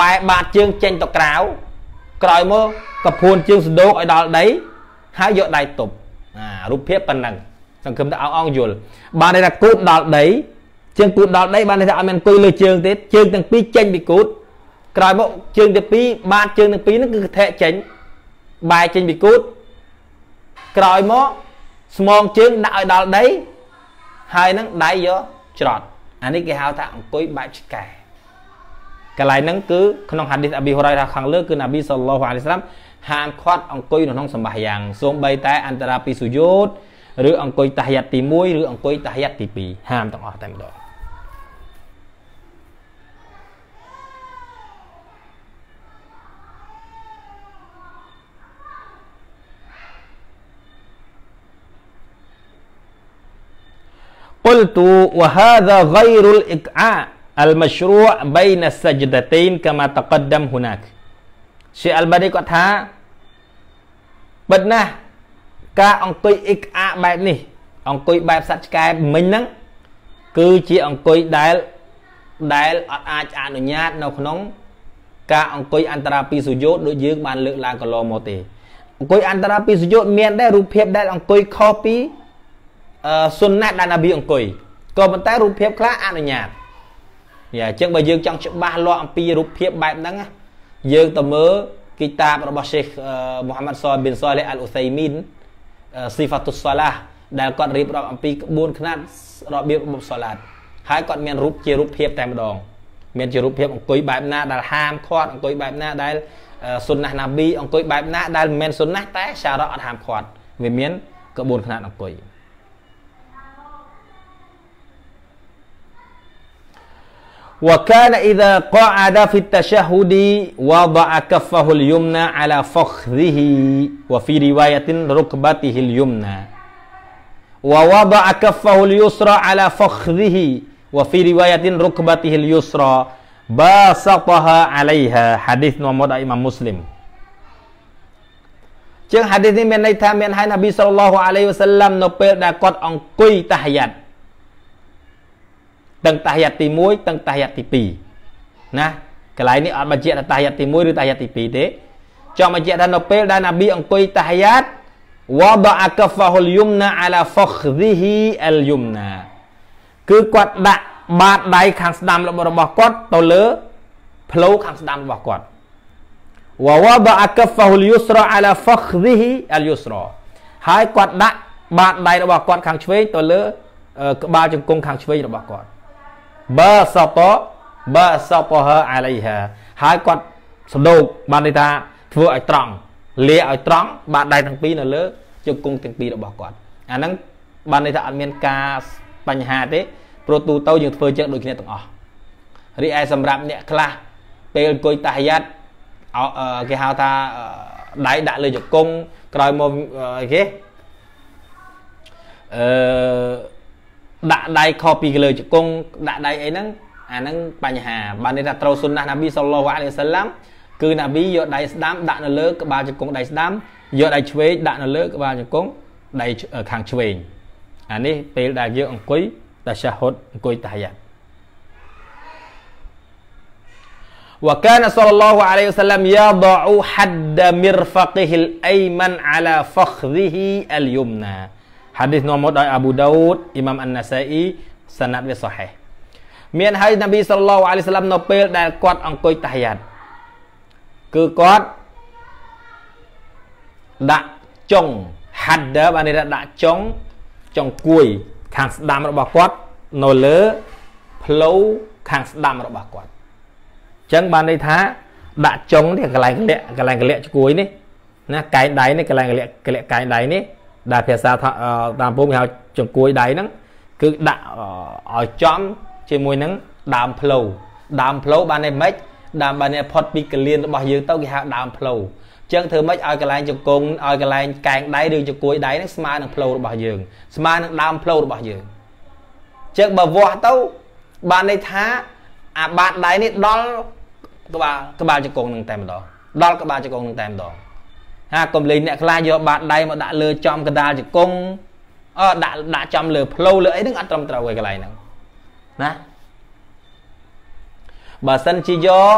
បែបាតជើងចេញទៅក្រៅក្រោយមកកពួនជើងសណ្ដូកឲ្យដល់ដីហើយយកដៃទប់អារូបភាពប៉ុណ្ណឹងសង្ឃឹមថាអងអងយល់បានន័យថាគូតដល់ដីជើងគូតដល់ដីបានន័យថាអត់មានអង្គុយលើជើងទេជើងទាំងពីរចេញពីគូតក្រោយមកជើងទី2បាតជើងទី2ហ្នឹងគឺកធាក់ចេញបែកចេញពីគូតក្រោយមកស្មងជើងដាក់ឲ្យដល់ដីហើយនឹងដៃយកច្រត់អានេះគេហៅថាអង្គុយបែបឆ្កែកន្លែងហ្នឹងគឺក្នុងហាឌីសអប៊ីហូរ៉ៃរ៉ាខាង លើគឺណាប៊ីសល្លោះអាឡៃសាឡាមហាមឃាត់អង្គុយនៅក្នុងសម្បាយ៉ាងសូម្បីតែអន្តរាពីសុយោតឬអង្គុយតាហយ៉ាត់ទី1ឬអង្គុយតាហយ៉ាត់ទី2ហាមទាំងអស់តែម្ដង قلت وهذا غير الإقعاء المشروع بين السجدتين كما تقدم هناك ឈីអលបានីគាត់ថាបិទណាស់ការអង្គុយអ៊ីកអាបែបនេះ អង្គុយបែបសត្វឆ្កែមិញហ្នឹងគឺជាអង្គុយដែលដែលអត់អាចអនុញ្ញាតនៅក្នុង ការអង្គុយអន្តរាពីសុយោដូចយើងបានលើកឡើងកន្លងមកទេអង្គុយអន្តរាពីសុយោមានដែររូបភាពដែល អង្គុយខុសពីសុនណាដែលណាប៊ីអង្គុយក៏ប៉ុន្តែរូបភាពខ្លះអនុញ្ញាតយ៉ាអញ្ចឹងបើយើង ចង់ច្បាស់លាស់អំពីរូបភាពបែបហ្នឹងយើងទៅមើលគីតាបរបស់សេខមូហាម៉ាត់សលប៊ីនសលេអលអ៊ូសៃមីនស៊ីហ្វាតុសសាឡាដែលគាត់រៀបរាប់អំពីក្បួនខ្នាតរបៀបរបបសាឡាត់ហើយគាត់មានរូបជារូបភាពតែម្ដង មានជារូបភាពអង្គុយបែបណាដែលហាមឃាត់អង្គុយបែបណាដែលសុនណះណាប៊ីអង្គុយបែបណាដែលមិនមែនសុនណះតែសារ៉ាអត់ហាមឃាត់វាមានក្បួនខ្នាតអង្គុយ وكان إذا قعد في التشهد وضع كفه اليمنى على فخذه وفي رواية ركبته اليمنى ووضع كفه اليسرى على فخذه وفي رواية ركبته اليسرى باسطها عليها حديث نمود إمام مسلم تحيات ទាំងតាហយតទី1ទាំងតាហយតទី2ណាកន្លែងនេះអត់បញ្ជាក់ថាតាហយតទី1ឬតាហយតទី2ទេចង់បញ្ជាក់ថានៅពេល ដែលណាប៊ីអង្គុយតាហយត wada'a kaffahu al-yumna ala fakhrihi al-yumna គឺគាត់ដាក់បាតដៃខាងស្ដាំរបស់គាត់ទៅលើផ្លូវខាងស្ដាំរបស់គាត់ wa wada'a kaffahu al-yusra ala fakhrihi al-yusra ហើយគាត់ដាក់បាតដៃរបស់គាត់ខាងឆ្វេងទៅលើក្បាលជង្គង់ខាងឆ្វេងរបស់គាត់បាសតបាសតហាអាឡៃហាហើយគាត់សំដោកបានន័យថា ធ្វើឲ្យត្រង់លាឲ្យត្រង់បាទដៃទាំងពីរនៅលើជង្គង់ទាំងពីររបស់គាត់អាហ្នឹងបានន័យថាអត់មានការបញ្ហាទេព្រោះទូទៅយើងធ្វើចឹងដូចគ្នាទាំងអស់រីឯសម្រាប់អ្នក ខ្លះពេលអង្គុយតាហយ៉ាត់គេហៅថាដៃដាក់លើជង្គង់ក្រោយមកអីគេអឺដាក់ដៃខុសពីលើជង្គង់ដាក់ដៃអីហ្នឹងអាហ្នឹងបញ្ហា បាននេះថាត្រូវសុនណះណាប៊ីសល្លោះអាឡៃសាឡាំគឺណាប៊ីយកដៃស្ដាំដាក់នៅលើក្បាលជង្គង់ដៃស្ដាំយកដៃឆ្វេងដាក់នៅលើក្បាលជង្គង់ដៃខាងឆ្វេងអានេះពេលដែលយើងអង្គុយតាសាហុតអង្គុយតាយ៉ាវកានសលឡោះអាឡៃសាឡាំយ៉ាដូហាត់មីរហ្វាកហ៊ីលអៃម៉ានអាឡាហ្វខ្ហ៊ីអលយមណាហាឌីសនាំមកដោយអាប៊ូដោតអ៊ីម៉ាមអានណាសៃអ៊ីសាណាត់វាសូហេះមានហើយនប៊ីសល្លោអាឡៃសាឡាំនៅពេលដែលគាត់អង្គុយតាហយ៉ាត់គឺគាត់ដាក់ចុងហាត់ដឺបានន័យថាដាក់ចុងចុងគួយខាងស្ដាំរបស់គាត់នៅលើផ្លូវខាងស្ដាំរបស់គាត់អញ្ចឹងបានន័យថាដាក់ចុងនេះកន្លែងកលាក់កន្លែងកលាក់គួយនេះណាកែងដៃនេះកន្លែងកលាក់កលាក់កែងដៃនេះដែលភាសាថាតាមពូគេហៅចង្គួយដៃហ្នឹងគឺដាក់ឲ្យចំជាមួយនឹងដើមផ្លូវដើមផ្លូវបានតែម៉េចដើមបានតែផុតពីកលៀនរបស់យើងទៅគេហៅដើមផ្លូវចឹងធ្វើម៉េចឲ្យកលែងជង្គង់ឲ្យកលែងកែងដៃឬជង្គួយដៃនឹងស្មើនឹងផ្លូវរបស់យើងស្មើនឹងដើមផ្លូវរបស់យើងចឹងបើវាស់ទៅបានន័យថាអាបាតដៃនេះដល់ក្បាលក្បាលជង្គង់នឹងតែម្ដងដល់ក្បាលជង្គង់នឹងតែម្ដងហាកុំលេងអ្នកខ្លះយកបាតដៃមកដាក់លើចំកដាលជង្គង់អឺដាក់ដាក់ចំលើផ្លូវលើអីហ្នឹងអត់ត្រឹមត្រូវឯកន្លែងហ្នឹងណាបើសិនជាយក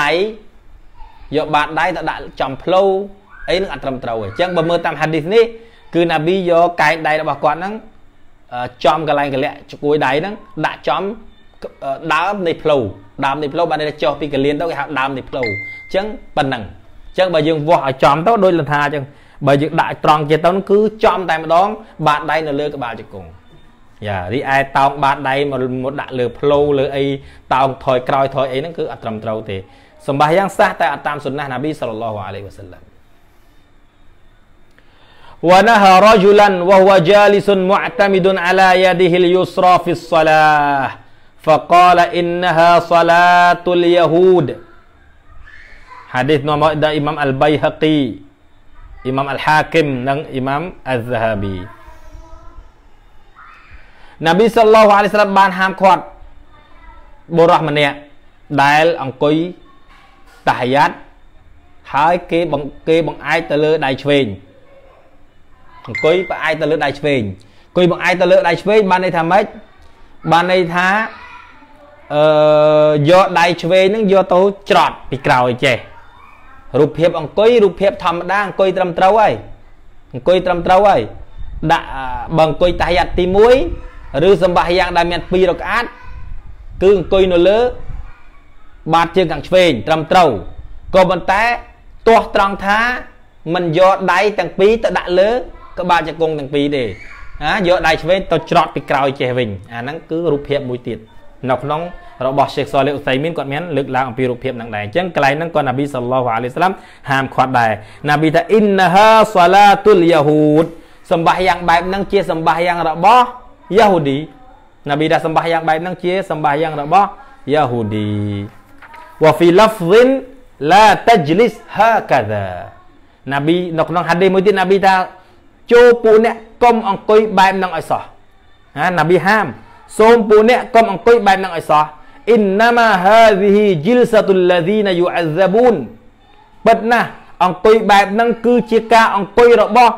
ដៃយកបាតដៃទៅដាក់ចំផ្លូវអីនឹងអត់ត្រឹមត្រូវអញ្ចឹងបើមើលតាមហាឌីសនេះ គឺណាប៊ីយកកែងដៃរបស់គាត់ហ្នឹងចំកន្លែងកលៈជួយដៃហ្នឹងដាក់ចំដើមនៃផ្លូវដើមនៃផ្លូវបានគេចោះពីកលៀនទៅគេហៅដើមនៃផ្លូវអញ្ចឹងប៉ុណ្ណឹងអញ្ចឹងបើយើងវាស់ឲ្យចំទៅដូចលន្ថាអញ្ចឹងបើយើងដាក់ត្រង់ចេះទៅគឺចំតែម្ដង បាតដៃនៅលើ ក្បាលជង្គង់យ៉ារីឯតោងបាតដៃមកដាក់លើផ្លូវលើអីតោងថយ ក្រោយថយអីហ្នឹងគឺអត់ត្រឹមត្រូវទេសម្បាយ៉ាងសះតែអត់តាមសុណាស់ណាប៊ីសល្លឡោះអាឡៃហ៊ីវ៉ាសល្ឡាម ونهى رجلا وهو جالس معتمد على يده اليسرى في الصلاة فقال إنها صلاة اليهود ហាឌីសនាំមកដល់អ៊ីម៉ាំអលបៃហកីអ៊ីម៉ាំអលហាគីមនិងអ៊ីម៉ាំអាហ្សាហាប៊ីណាប៊ីសល្លោះអាឡៃសាឡាមបានហាមឃាត់បុរសម្នាក់ដែលអង្គុយតាហយ៉ាត់ហើយគេបង្គេបង្អែកទៅលើដៃឆ្វេងអង្គុយបង្អែកទៅលើដៃឆ្វេងអង្គុយបង្អែកទៅលើដៃឆ្វេងបានន័យថាម៉េចបានន័យថាអឺយកដៃឆ្វេងនឹងយកទៅច្រត់ពីក្រោយចេះរូបភាពអង្គុយរូបភាពធម្មតាអង្គុយត្រឹមត្រូវហើយអង្គុយត្រឹមត្រូវហើយដាក់បើអង្គុយតាហយ័តទី1ឬសម្បាយ៉ាងដែលមាន2រកាតគឺអង្គុយនៅលើបាតជើងខាងឆ្វេងត្រឹមត្រូវក៏ប៉ុន្តែទាស់ត្រង់ថាមិនយកដៃទាំងពីរទៅដាក់លើក្បាលជង្គង់ទាំងពីរទេណាយកដៃឆ្វេងទៅច្រត់ពីក្រោយចេះវិញអាហ្នឹងគឺរូបភាពមួយទៀតនៅក្នុងរបស់សេកសាលីអ៊ូសៃមីនគាត់មានលើកឡើងអំពីរូបភាពហ្នឹងដែរអញ្ចឹងកន្លែងហ្នឹងក៏ណាប៊ីសល្លោះអាឡៃសាឡាមហាមឃាត់ដែរណាប៊ីថាអ៊ីនណាហាសាឡាទុលយ៉ាហូដសម្បាសយ៉ាងបែបហ្នឹងជាសម្បាសយ៉ាងរបស់យ៉ាហូឌីណាប៊ីថាសម្បាសយ៉ាងបែបហ្នឹងជាសម្បាសយ៉ាងរបស់យ៉ាហូឌីវ៉ាហ្វីឡាហ្វិនឡាតាជ្លីសហាកាដាណាប៊ីនៅក្នុងហាឌីមួយទៀតណាប៊ីថាចូលពួកអ្នកកុំអង្គុយបែបហ្នឹងឲ្យសោះណាណាប៊ីហាមសូមពួកអ្នកកុំអង្គុយបែបនឹងឲ្យសោះអ៊ីនណាម៉ាហាឌីហ៊ីជីលសាតុលឡាឌីណាយូអាហ្សាប៊ូនពិតណាស់អង្គុយបែបហ្នឹងគឺជាការអង្គុយរបស់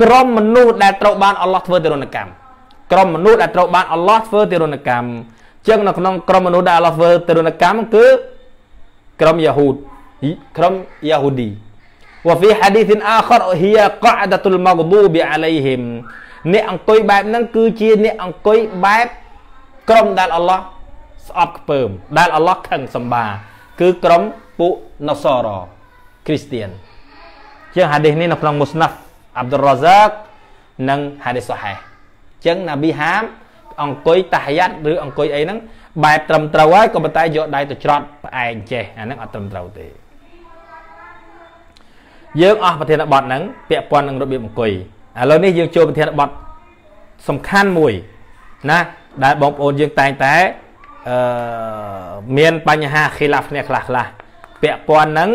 ក្រុមមនុស្សដែលត្រូវបានអល់ឡោះធ្វើទារុណកម្មក្រុមមនុស្សដែលត្រូវបានអល់ឡោះធ្វើទារុណកម្មចឹងនៅក្នុងក្រុមមនុស្សដែលអល់ឡោះធ្វើទារុណកម្មគឺក្រុមយ៉ាហូតក្រុមយ៉ាហូឌី وفي حديث آخر هي قعدة المغضوب عليهم អ្នកអង្គុយបែបហ្នឹងគឺជាអ្នកអង្គុយបែបក្រុមដែលអល់ឡោះស្អប់ខ្ពើមដែលអល់ឡោះខឹងសម្បាគឺក្រុមពួកណូសារ៉ូគ្រីស្ទៀនជាងហាឌីសនេះនៅក្នុងមុស្ណាហ្វអាប់ឌុលរ៉ាហ្សាកនិងហាឌីសសហេះចឹងណាប៊ីហាមអង្គុយតាហយ៉ាត់ឬអង្គុយអីហ្នឹងបែបត្រឹមត្រូវហើយក៏ប៉ុន្តែយកដៃទៅច្រត់ផ្អែងចេះអាហ្នឹងអត់ត្រឹមត្រូវទេយើងអស់ប្រធានបទហ្នឹងពាក់ព័ន្ធនឹងរបៀបអង្គុយឥឡូវនេះយើងចូលប្រធានបទសំខាន់មួយណាដែលបងប្អូនយើងតែងតែអឺមានបញ្ហាខិលាគ្នាខ្លះខ្លះពាក់ព័ន្ធនឹង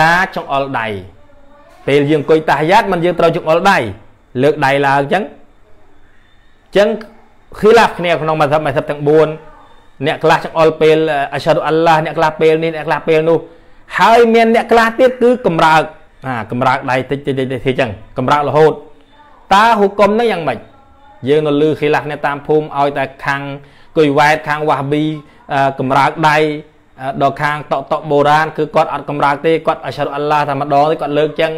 ការចង្អុលដៃពេលយើងអង្គុយតាយ៉ាត់ມັນយើងត្រូវចង្អុលដៃលើកដៃឡើងអញ្ចឹងអញ្ចឹងខិលាគ្នាក្នុងមាធិមាធិទាំង4អ្នកខ្លះចង្អុលពេលអស្ហារុអល់ឡាអ្នកខ្លះពេលនេះអ្នកខ្លះពេលនោះហើយមានអ្នកខ្លះទៀតគឺកម្រើកអាកម្រើកដៃតិចតិចតិចតិចអញ្ចឹងកម្រើករហូតតើហុកុំនឹងយ៉ាងម៉េចយើងនៅលឺខីឡាស់គ្នាតាមភូមិឲ្យតែខាងគុយវ៉ែតខាងវ៉ាប៊ីកំរើកដៃដល់ខាងតកតកបុរាណគឺគាត់អត់កំរើកទេគាត់អស្រុអល់ឡាតែម្ដងទេគាត់លើកចឹង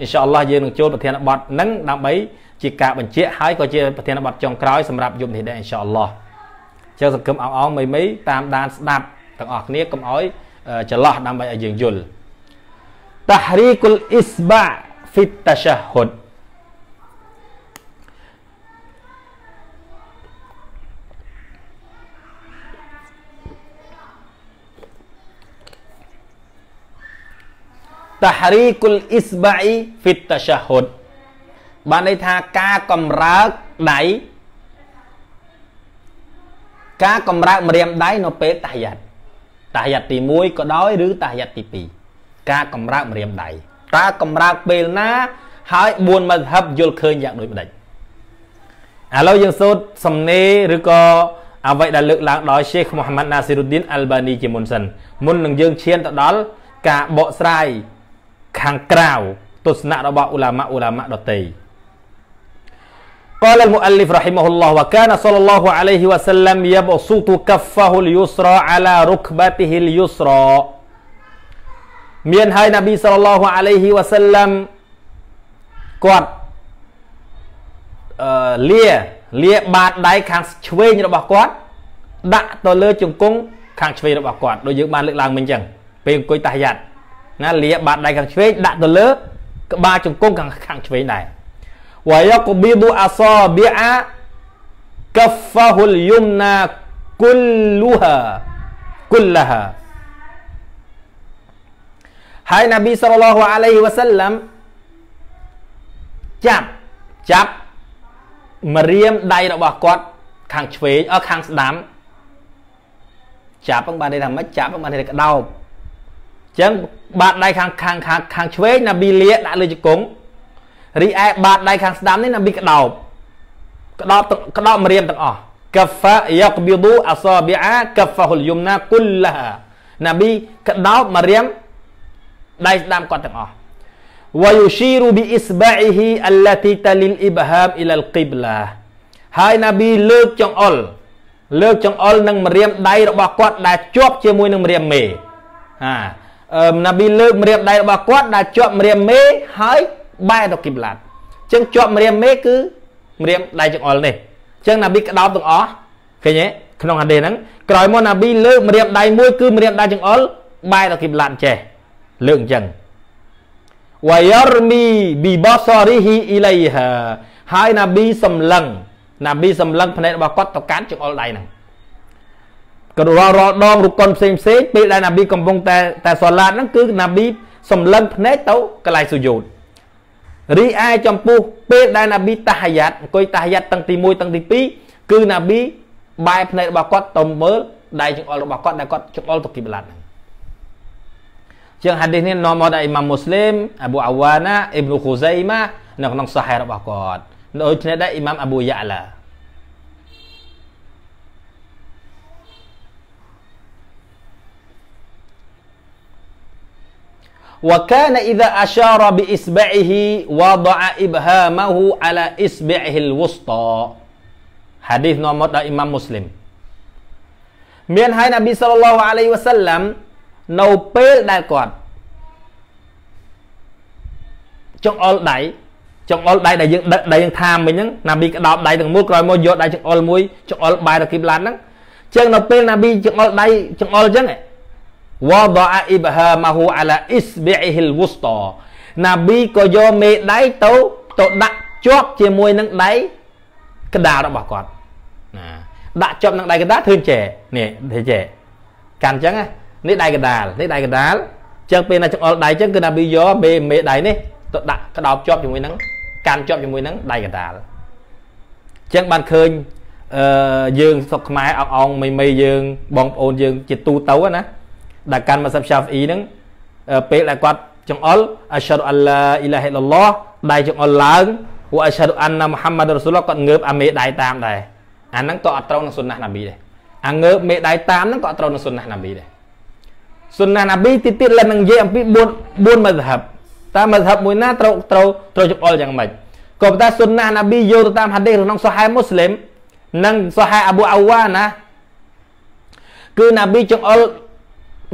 អ៊ីនសាអល់ឡាយើងនឹងចូលប្រធានបទនឹងដើម្បីជាការបញ្ជាក់ហើយក៏ជាប្រធានបទចុងក្រោយសម្រាប់យប់នេះដែរអ៊ីនសាអល់ឡាចឹងសង្គមអងអងមីមី តាមដានស្ដាប់ទាំងអស់គ្នាកុំឲ្យច្រឡោះដើម្បីឲ្យយើងយល់ tahriqul isba fit tashahhud តាហរីគុលអ៊ីស្បាអ៊ីហ្វីតតាសាហុតបានន័យថាការកំរើកដៃការកំរើកម្រាមដៃនៅពេលតាយ៉ាត់តាយ៉ាត់ទី1ក៏ដោយឬតាយ៉ាត់ទី2ការកំរើកម្រាមដៃតើកំរើកពេលណាហើយ4មធ្យបយល់ឃើញយ៉ាងដូចម្ដេចឥឡូវយើងសូត្រសំណេរឬក៏អ្វីដែលលើកឡើងដោយសេខមូហាម៉ាត់ណាស៊ីរុឌីនអាល់បានីជាមុនសិនមុននឹងយើងឈានទៅដល់ការបកស្រាយខាងក្រៅទស្សនៈរបស់ឧឡាម៉ាឧឡាម៉ាដតី قال المؤلف رحمه الله وكان صلى الله عليه وسلم يبسط كفه اليسرى على ركبته اليسرى មានហើយនប៊ីសល្លឡោះអាឡៃហ៊ីវ៉ាសាឡាំគាត់អឺលាលាបាតដៃខាងឆ្វេងរបស់គាត់ ដាក់ទៅលើជង្គង់ខាងឆ្វេងរបស់គាត់ដូចយើងបានលើកឡើងមិញអញ្ចឹងពេលអង្គុយតាហយ៉ាត់ណាលាបាតដៃខាងឆ្វេងដាក់ទៅលើក្បាលជង្គង់ខាងខាងឆ្វេងដែរវយកកបៀបអាសបៀអាកហ្វាហ៊ុលយមណាគុលលូហាគុលឡាហាហើយនប៊ីសល្លឡោះអាឡៃវ៉ាសាឡាំចាប់ចាប់មរៀមដៃរបស់គាត់ ខាងឆ្វេងអខាងស្ដាំចាប់ហ្នឹងបានន័យថាម៉េចចាប់ហ្នឹងបានន័យថាក្តោបចឹងបាតដៃខាងខាងខាងខាងឆ្វេងណាប៊ីលាដាក់លើជង្គង់រីឯបាតដៃខាងស្ដាំនេះណាប៊ីក្តោបក្តោបក្តោបម្រាមទាំងអស់កាហ្វាយ៉ាកប៊ីឌូអាសាប៊ីអាកាហ្វាហ៊ុលយមណាគុលឡាណាប៊ីក្តោបម្រាមដៃស្ដាំគាត់ទាំងអស់ ويشير بإصبعه التي تلي الإبهام إلى القبلة ហើយណាប៊ីលើកចង្អុលលើកចង្អុលនឹងម្រាមដៃរបស់គាត់ដែលជាប់ជាមួយនឹងម្រាមមេហាណាប៊ីលើកម្រាមដៃរបស់គាត់ដែលជាប់ម្រាមមេហើយ បែរទៅគីបឡាត់អញ្ចឹងជាប់ម្រាមមេគឺម្រាមដៃចង្អុលនេះអញ្ចឹងណាប៊ីក្តោបទាំងអស់ឃើញទេក្នុងហាឌីសហ្នឹងក្រោយមកណាប៊ីលើកម្រាមដៃមួយគឺម្រាមដៃចង្អុលបែរទៅគីបឡាត់ចេះលើកអញ្ចឹងវ៉ាយរមីប៊ីបសរីហ៊ីអ៊ីឡៃហាហើយណាប៊ីសម្លឹងណាប៊ីសម្លឹងភ្នែករបស់គាត់ទៅកាន់ចង្អុលដៃហ្នឹងក៏រាល់រាល់ដងរូបកុនផ្សេងផ្សេងពេលដែលណាប៊ីកំពុងតែតែសាឡាតហ្នឹងគឺណាប៊ីសម្លឹងភ្នែកទៅកន្លែងសុយោតរីឯចំពោះពេលដែលណាប៊ីតាហយ៉ាត់អង្គុយតាហយ៉ាត់តាំងទី1តាំងទី2គឺណាប៊ីបែរភ្នែករបស់គាត់ទៅមើលដៃចង្អុលរបស់គាត់ដែលគាត់ចង្អុលទៅគីបឡាត់ជាងហាឌីសនេះនាំមកដោយអ៊ីម៉ាមមូស្លីមអប៊ូអាវ៉ាណាអ៊ីប្នុខូសៃម៉ានៅក្នុងសាហេរបស់គាត់ដូចគ្នាដែរអ៊ីម៉ាមអប៊ូយ៉ាឡា وكان إذا أشار بإصبعه وضع إبهامه على إصبعه الوسطى حديث نعمد إمام مسلم មានហើយនប៊ីសលឡោះអាឡៃវ៉ាសាឡាំនៅពេលដែលគាត់ចង្អុលដៃចង្អុលដៃដែលយើងដឹកដែលយើងថាមិញហ្នឹងណាប៊ីក្តោបដៃទាំងមូលក្រោយមកយកដៃចង្អុលមួយចង្អុលបាយរកីបឡានហ្នឹងចឹងនៅពេលណាប៊ីចង្អុលដៃចង្អុលចឹងហ៎វដអ៊ីបហាម៉ាហ៊ូអាឡាអ៊ីសប៊ីហ៊ីលវូស្តណាប៊ីក៏យកមេដៃទៅទៅដាក់ជាប់ជាមួយនឹងដៃកដាលរបស់គាត់ណាដាក់ជាប់នឹងដៃកដាលធ្វើចេនេះធ្វើចេកាន់អញ្ចឹងនេះដៃកដាលនេះដៃកដាលចឹងពេលណាចង្អុលដៃចឹងគឺណាប៊ីយកមេមេដៃនេះទៅដាក់ក្តោបជាប់ជាមួយនឹងកាន់ជាប់ជាមួយនឹងដៃកដាលចឹងបានឃើញអឺយើងសុកខ្មែរអងអងមីមីយើងបងប្អូនយើងជាទូទៅណាដែលកាន់ម៉ាសាប់ឆាហ្វអ៊ីហ្នឹងពេលដែលគាត់ចង្អុលអាសាដអល់ឡាអ៊ីឡាហិលឡោះដៃចង្អុលឡើងវ៉ាអាសាដអានណាមូហាម៉ាត់រ៉ាស៊ូលឡោះគាត់ងើបអាមេដៃតាមដែរអាហ្នឹងក៏អត់ត្រូវនឹងសុនណះណាប៊ីដែរអាងើបមេដៃតាមហ្នឹងក៏អត់ត្រូវនឹងសុនណះណាប៊ីដែរសុនណះណាប៊ីទីទៀតឡើងនឹងនិយាយអំពី4 4ម៉ាសាហាប់តើម៉ាសាហាប់មួយណាត្រូវត្រូវត្រូវចង្អុលយ៉ាងម៉េចក៏ប៉ុន្តែសុនណះណាប៊ីយកទៅតាមហាឌីសក្នុងសូហែមូស្លីមនិងសូហែអប៊ូអាវ៉ាណាគឺណាប៊ីចង្អុល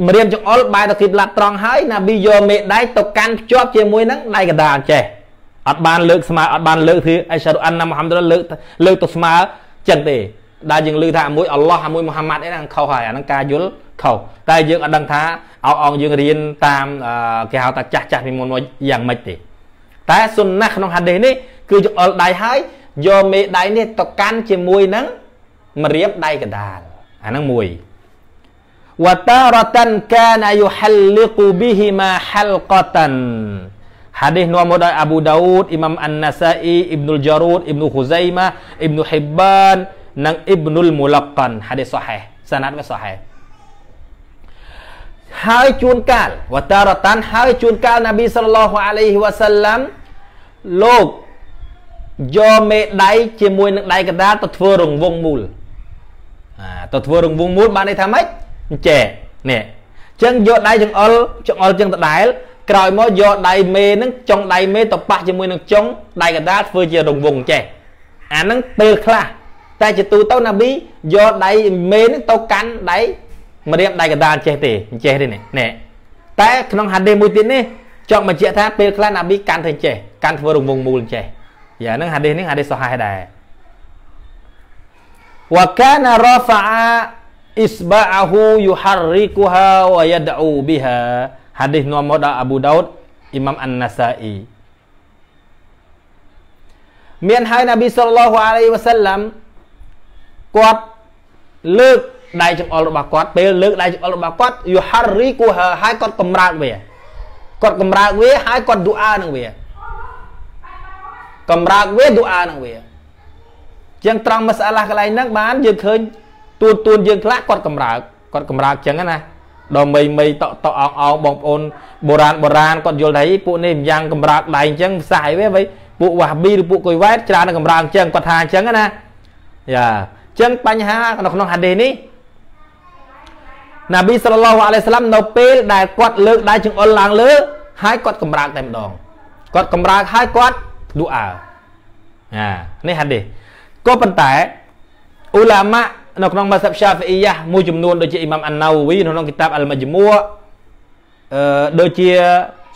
ម្រាមចង្អុលបែរទៅគីបឡាត់ត្រង់ហើយណាប៊ីយកមេដៃទៅកាន់ភ្ជាប់ជាមួយនឹងដៃកដាលចេះអត់បានលើកស្មើអត់បានលើកធ្វើអេសារុអានណាមហាំឌុលលើកលើកទៅស្មើចឹងទេដែលយើងលើថាមួយអល់ឡោះមួយមូហាម៉ាត់អីហ្នឹងខុសហើយអាហ្នឹងការយល់ខុសតែយើងអត់ដឹងថាអោអងយើងរៀនតាមគេហៅថាចាស់ចាស់ពីមុនមកយ៉ាងម៉េចទេតែសុនណះក្នុងហាឌីសនេះគឺចង្អុលដៃហើយយកមេដៃនេះទៅកាន់ជាមួយនឹងម្រាមដៃកដាលអាហ្នឹងមួយវតារតានកានយុហលលីកូប៊ីហ៊ីម៉ាហលកតាន Hadis នាំមកដោយ Abu Daud, Imam An-Nasa'i, Ibnu Jarud, Ibnu Khuzaimah, Ibnu Hibban និង Ibnu Mulaqqan. Hadis sahih. Sanad វា sahih. ហើយជួនកាលវតារតានហើយជួនកាលណាប៊ីសាឡឡោះអាឡៃហ៊ីវ៉ាសាឡាំលោកយកមេដៃជាមួយនឹងដៃកដាលទៅធ្វើរង្វង់មូលអាទៅធ្វើរង្វង់មូលបានន័យថាម៉េចចេះនេះចឹងយកដៃចង្អុលចង្អុលចឹងដដែលក្រោយមកយកដៃមេនឹងចុងដៃមេទៅប៉ះជាមួយនឹងចុងដៃកដាលធ្វើជារង្វង់ចេះអាហ្នឹងពេលខ្លះតែជាទូទៅណាប៊ីយកដៃមេនឹងទៅកាន់ដៃម្រាមដៃកដាលចេះទេចេះទេនេះនេះតែក្នុងហាឌីមួយទៀតនេះចង់បញ្ជាក់ថាពេលខ្លះណាប៊ីកាន់ទៅចេះកាន់ធ្វើរង្វង់មូលចេះយ៉ាហ្នឹងហាឌីនេះហាឌីសហាដែរវកានរ៉ាហ្វាអ៊ីស្បាអហ៊ូយូហារីគូហាវយ៉ាដអ៊ូប៊ីហាហាឌីសនាំមកដល់អាប៊ូដោតអ៊ីម៉ាំអានណាសាអ៊ីមានហើយនប៊ីសុលឡោះអាឡៃវ៉ាសាឡាំគាត់លើកដៃចង្អុលរបស់គាត់ពេលលើកដៃចង្អុលរបស់គាត់យូហារីគូហាហើយគាត់កំរើកវាគាត់កំរើកវាហើយគាត់ឌូអានឹងវាកំរើកវាឌូអានឹងវាជាងត្រង់មសាឡាកន្លែងហ្នឹងបានយើងឃើញទួនទួនយើងខ្លះគាត់កម្រើកគាត់កម្រើកចឹងណាដល់មីមីតក់តក់អោងអោងបងប្អូនបុរាណបុរាណគាត់យល់ថាពួកនេះម្យ៉ាងកម្រើកដៃអញ្ចឹងផ្សាយវាវិញពួកវ៉ាប៊ីឬពួកកុយវ៉ែតច្រើនកម្រើកអញ្ចឹងគាត់ថាអញ្ចឹងណាយ៉ាអញ្ចឹងបញ្ហានៅក្នុងហាឌីសនេះណាប៊ីសល្លឡោះអាឡៃសាឡាំនៅពេលដែលគាត់លើកដៃចង្អុលឡើងលើហើយគាត់កម្រើកតែម្ដងគាត់កម្រើកហើយគាត់ឌូអាណានេះហាឌីសក៏ប៉ុន្តែអ៊ុឡាម៉ានៅក្នុងម៉ាសាប់ Syafi'iyah មួយចំនួនដូចជាអ៊ីម៉ាំអាណាវីនៅក្នុងគីតាបអលមជ្មួអឺដូចជា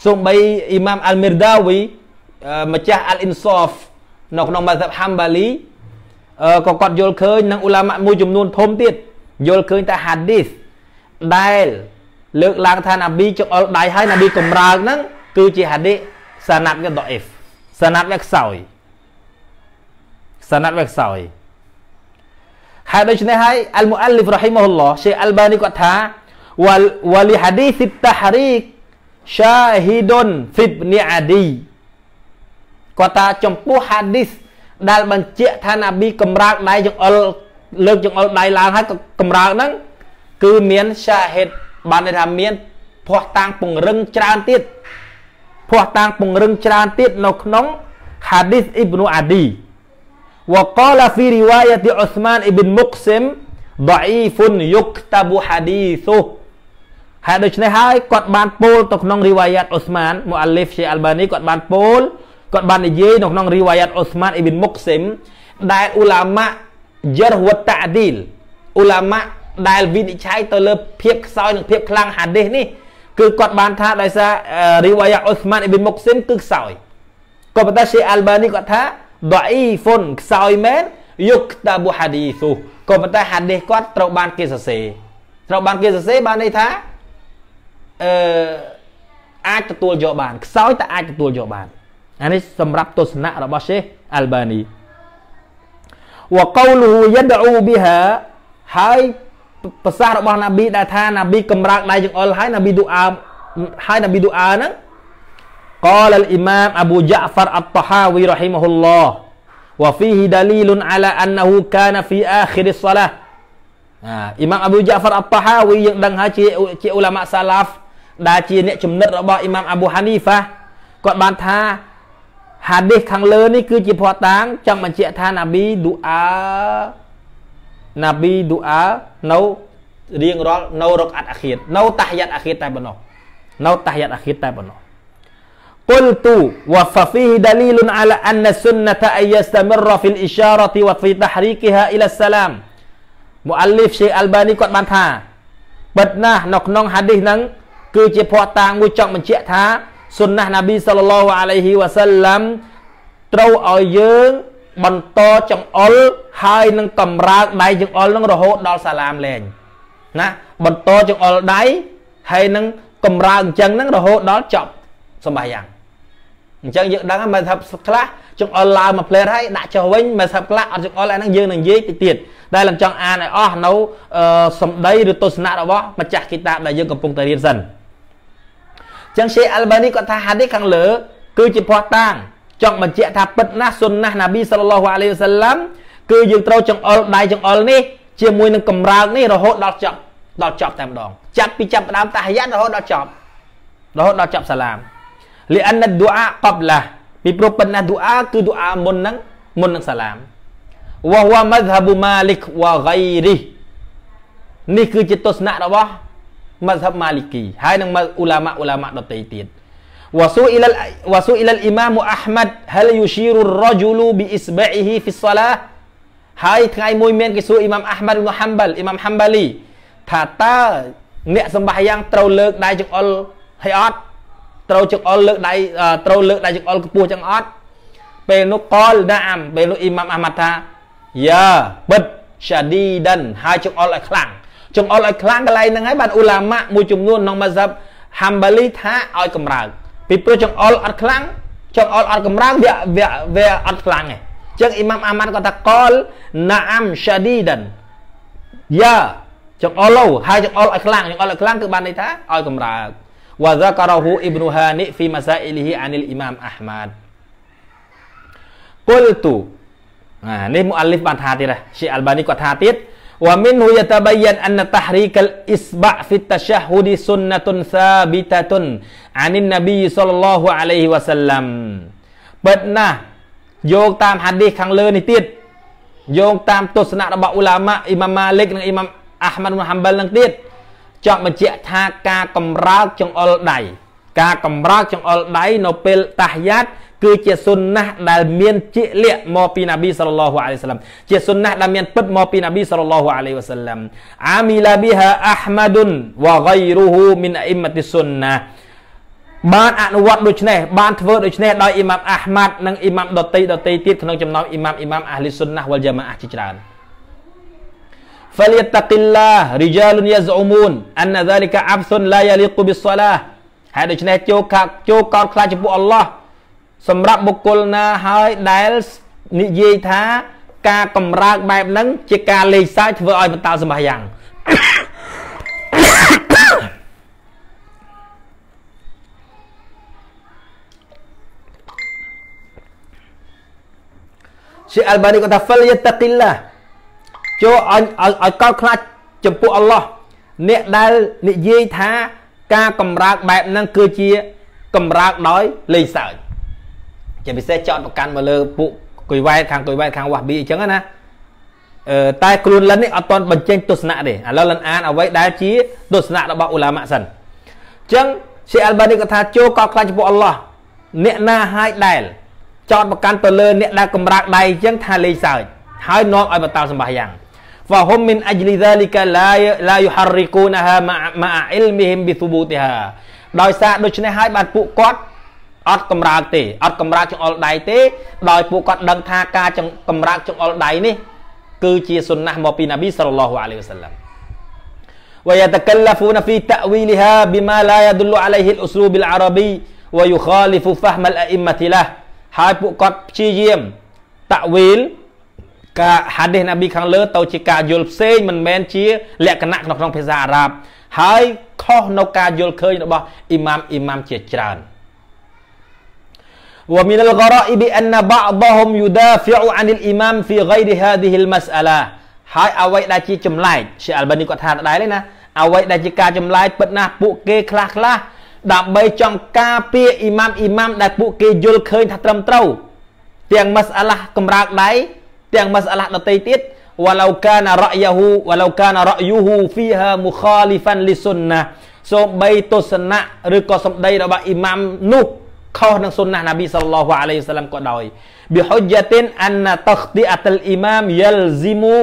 សូម្បីអ៊ីម៉ាំអលមីរដាវីម្ចាស់អលអ៊ីនសូហ្វនៅក្នុងម៉ាសាប់ Hambali ក៏គាត់យល់ឃើញនឹងឧឡាម៉ាមួយចំនួនធំទៀតយល់ឃើញថា hadith ដែលលើកឡើងថាណាប៊ីចង្អុលដៃហើយណាប៊ីកម្រើកហ្នឹងគឺជាហាឌីសសាណាត់វាដអ៊ីហ្វសាណាត់វាខ្សោយសាណាត់វាខ្សោយហេតុដូច្នេះហើយអលមូអាលលីហ្វរ៉ហ៊ីម៉ហ៊ុលឡោះសេអលបានីគាត់ថាវ៉ាវ៉ាលីហាឌីសិតតាហរីកសាហ៊ីដុនហ្វីបនីអាឌីគាត់ថាចំពោះហាឌីសដែលបញ្ជាក់ថាណាប៊ីកម្រើកដៃចង្អុលលើកចង្អុលដៃឡើងហើយកម្រើកហ្នឹងគឺមានសាហេតបានន័យថាមានភ័ស្តុតាងពង្រឹងច្រើនទៀតភ័ស្តុតាងពង្រឹងច្រើនទៀតនៅក្នុងហាឌីសអ៊ីប្នូអាឌី وقال في رواية عثمان بن مقسم ضعيف يكتب حديثه ហើយដូច្នេះហើយគាត់បានពោលទៅក្នុងរីវ៉ាយ៉ាតអូស្មានមូអាលីហ្វឈីអាល់បានីគាត់បានពោលគាត់បាននិយាយនៅក្នុងរីវ៉ាយ៉ាតអូស្មានអ៊ីប៊ីនមុកស៊ីមដែលឧឡាម៉ាយឺរវតាឌីលឧឡាម៉ាដែលវិនិច្ឆ័យទៅលើ ភាពខ្សោយនិងភាពខ្លាំងហាឌីសនេះគឺគាត់បានថាដោយសាររីវ៉ាយ៉ាតអូស្មានអ៊ីប៊ីនមុកស៊ីមគឺខ្សោយក៏ប៉ុន្តែឈីអាល់បានីគាត់ថាដអ៊ីហ្វុនខ្សោយមែនយុគតាប៊ូហាឌីស៊ូក៏ប៉ុន្តែហាឌីសគាត់ត្រូវបានគេសរសេរត្រូវបានគេសរសេរបានន័យថាអឺអាចទទួលយកបានខ្សោយតែអាចទទួលយកបានអានេះសម្រាប់ទស្សនៈរបស់សេះអាល់បានីវកូលូយដអ៊ូប៊ីហាហើយប្រសាសន៍របស់ណាប៊ីដែលថាណាប៊ីកំរើកដៃចង្អុលហើយណាប៊ីឌូអាហើយណាប៊ីឌូអាហ្នឹង قال الإمام أبو جعفر الطحاوي رحمه الله وفيه دليل على أنه كان في آخر الصلاة إمام أبو جعفر الطحاوي យើងដឹងហើយជាជាឧឡាម៉ាសាឡាហ្វដែលជាអ្នកចំណិតរបស់អ៊ីម៉ាមអាប៊ូហានីហ្វាគាត់បានថាហាឌីសខាងលើនេះគឺជាភ័ស្តុតាងចង់បញ្ជាក់ថាណាប៊ីឌូអាណាប៊ីឌូអានៅរៀងរាល់នៅរកអាត់អាខៀតនៅ តាហយ៉ាត់អាខៀតតែប៉ុណ្ណោះនៅតាហយ៉ាត់អាខៀតតែប៉ុណ្ណោះ Qultu wa fa fihi dalilun ala anna sunnata ay yastamirra fil isyarati wa fi tahrikiha ila salam. Muallif Syekh Albani គាត់បានថាបិទណាស់នៅក្នុងហាឌីសហ្នឹងគឺជាភ័ស្តុតាងមួយចង់បញ្ជាក់ថាសុនណះណាប៊ីសល្លឡោះអាឡៃហ៊ីវ៉ាសាឡាំត្រូវឲ្យយើងបន្តចង្អុលហើយនឹងកម្រើកដៃចង្អុលនឹងរហូតដល់សាឡាមលែងណាបន្តចង្អុលដៃហើយនឹងកម្រើកអញ្ចឹងនឹងរហូតដល់ចប់សម្បាយ៉ាងអញ្ចឹងយើងដឹងមិនថាខ្លះចង្អុលឡើងមួយផ្លែតហើយដាក់ចុះវិញមិនថាខ្លះអត់ចង្អុលអាហ្នឹងយើងនឹងនិយាយទៅទៀតដែលមិនចង់អានឲ្យអស់នៅសម្ដីឬទស្សនៈរបស់ម្ចាស់គីតាបដែលយើងកំពុងតែរៀនសិនអញ្ចឹង Sheikh Albani គាត់ថាហាឌីសខាងលើ គឺជាភ័ស្តុតាងចង់បញ្ជាក់ថាពិតណាស់សុនណាស់ណាប៊ីសាឡឡោះអាឡៃវ៉ាសាឡាំគឺយើងត្រូវចង្អុលដៃចង្អុលនេះ ជាមួយនឹងកម្រើកនេះរហូតដល់ចប់ដល់ចប់តែម្ដង ចាប់ពីចាប់ផ្ដើមតាហយ៉ាត់រហូតដល់ចប់រហូតដល់ចប់សាឡាមលីអានឌូអាកបឡាពីព្រោះប៉ុណ្ណាឌូអាគឺឌូអាមុននឹងមុននឹងសាឡាមវ៉ាវ៉ាម៉ាហ្ហាប៊ូម៉ាលីកវ៉ាហ្ៃរីនេះគឺជាទស្សនៈរបស់ម៉ាស្ហាប់ម៉ាលីគីហើយនឹងអ៊ូឡាម៉ាអ៊ូឡាម៉ាដទៃទៀតវ៉ាស៊ូអ៊ីលវ៉ាស៊ូអ៊ីលអ៊ីម៉ាមអាហ្មាត់ហលយូស៊ីរូរ៉ាជូលូប៊ីអ៊ីស្បាអ៊ីហ៊ីហ្វីសឡាហើយថ្ងៃមួយមានគេសួរអ៊ីម៉ាមអាហ្មាត់អ៊ីម៉ាហាំបាលអ៊ីម៉ាមហាំបាលីថាតើអ្នកសម្បាយ៉ាងត្រូវលើកដៃចង្អុលហើយអត់ត្រូវចង្អុលលើកដៃត្រូវលើកដៃចង្អុលខ្ពស់ចឹងអត់ពេលនោះកលណាមពេលនោះអ៊ីម៉ាំអាម៉ាត់ថាយ៉ាបិទសាឌីដិនហើយចង្អុលឲ្យខ្លាំងចង្អុលឲ្យខ្លាំងកន្លែងហ្នឹងហើយបានអ៊ូឡាម៉ាមួយចំនួនក្នុងម៉ាសាប់ហាំបាលីថាឲ្យកម្រើកពីព្រោះចង្អុលអត់ខ្លាំងចង្អុលអត់កម្រើកវាវាវាអត់ខ្លាំងទេចឹងអ៊ីម៉ាំអាម៉ាត់គាត់ថាកលណាមសាឌីដិនយ៉ាចង្អុលហើយចង្អុលឲ្យខ្លាំងចង្អុលឲ្យខ្លាំងគឺបានន័យថាឲ្យកម្រើក wa dzakarahu Ibnu Hani fi masailihi anil Imam Ahmad. Qultu. Nah, ini muallif buat hatir lah. Albani kuat hatir. Wa minhu yatabayyan anna tahrikal isba' fit tasyahhudi sunnatun sabitatun 'anin Nabi sallallahu alaihi wasallam. បិទណាស់យោងតាមហាឌីសខាងលើនេះទៀតយោងតាមទស្សនៈរបស់ឧឡាម៉ាអ៊ីម៉ាមម៉ាលិកនិងអ៊ីម៉ាមអាហ្មាត់ហ៊ុនហាំបលនឹងទៀតចង់បញ្ជាក់ថាការកម្រើកចង្អុលដៃការកម្រើកចង្អុលដៃនៅពេលតាហយ៉ាត់គឺជាសុនណាដែលមានជាលក្ខមកពីណាប៊ីសល្លឡោះអាឡៃវ៉ាសាឡាំជាសុនណាដែលមានពិតមកពីណាប៊ីសល្លឡោះអាឡៃវ៉ាសាឡាំអាមីឡាប៊ីហាអាហ្មាឌុនវ៉ាហ្គៃរូហ៊ូមីនអ៊ីម៉ាទីសុនណាបានអនុវត្តដូចនេះបានធ្វើដូចនេះដោយអ៊ីម៉ាមអាហ្មាត់និងអ៊ីម៉ាមដតីដតីទៀតក្នុងចំណោមអ៊ីម៉ាមអ៊ីម៉ាមអាហ្លីសុនណាវ៉លយ៉ាម៉ាអាជាច្រើន falyattaqillah rijalun yaz'umun anna dhalika absun la yaliqu bis salah ហើយដូច្នេះចូលកាចូលកោតខ្លាចចំពោះអល់ឡោះសម្រាប់បុគ្គលណាហើយដែលនិយាយថាការកំរើកបែបហ្នឹងជាការលេខសាយធ្វើឲ្យបន្តសម្បាយ៉ាងជាអល់បានីគាត់ថាហ្វលយតាគីឡាចូលឲ្យឲ្យកោតខ្លាចចំពោះអល់ឡោះអ្នកដែលនិយាយថាការកម្រើកបែបហ្នឹងគឺជាកម្រើកដោយលេងសើចជាពិសេសចោតប្រកាន់មកលើពួកគុយវ៉ែតខាងគុយវ៉ែតខាងវ៉ាស់ប៊ីអញ្ចឹងណាអឺតែគ្រូនលិននេះអត់ទាន់បញ្ចេញទស្សនៈទេឥឡូវលិនអានអ្វីដែលជា ទស្សនៈរបស់ឧឡាម៉ាសិនអញ្ចឹងឈីអល់បានីក៏ថាចូលកោតខ្លាចចំពោះអល់ឡោះអ្នកណាហើយដែលចោតប្រកាន់ទៅលើ អ្នកដែលកម្រើកដៃអញ្ចឹងថាលេងសើចហើយនាំឲ្យបតាលសម្បះយ៉ាង فهم من أجل ذلك لا لا يحركونها مع علمهم بثبوتها ដោយសារដូច្នេះហើយបានពួកគាត់អត់កម្រើកទេអត់កម្រើកចង្អុលដៃទេ ដោយពួកគាត់ដឹងថាការកម្រើកចង្អុលដៃនេះ គឺជាសុនណះមកពីនប៊ីសល្លឡោះអាឡៃវ៉ាសាឡាំ ويتكلفون في تأويلها بما لا يدل عليه الأسلوب العربي ويخالف فهم الأئمة له ហើយពួកគាត់ព្យាយាមតាក់វីលការហាឌីសណាប៊ីខាងលើទៅជាការយល់ផ្សេងមិនមែនជាលក្ខណៈក្នុងក្នុងភាសាអារ៉ាប់ ហើយខុសនៅការយល់ឃើញរបស់អ៊ីម៉ាមអ៊ីម៉ាមជាច្រើនវមីនលករ៉ៃប៊ីអនបាអ៊ដហុមយូដាហ្វីអ៊ូអានីលអ៊ីម៉ាមហ្វីហ្គៃរីហាឌីហ៊ីលម៉ាសអាឡាហើយអ្វីដែលជាចម្លែកឈីអាល់បានីគាត់ថាដដែលទេណាអ្វីដែលជាការចម្លែកពិតណាស់ពួកគេខ្លះខ្លះដើម្បីចង់ការពារអ៊ីម៉ាមអ៊ីម៉ាមដែលពួកគេយល់ឃើញ ថាត្រឹមត្រូវ ទាំងម៉ាសអាឡាកម្រើកដៃទាំងមសអលះដតីទៀត walau kana ra'yahu walau kana ra'yuhu fiha mukhalifan li sunnah សូម្បីទស្សនៈឬក៏សម្ដី របស់អ៊ីម៉ាំនោះខុសនឹងសុនណះណាប៊ីសល្លោះអាឡៃវសាឡាំក៏ដោយប៊ីហុយយ៉ាទីនអានតខទីអតលអ៊ីម៉ាមយ៉ាលហ្ស៊ីមូ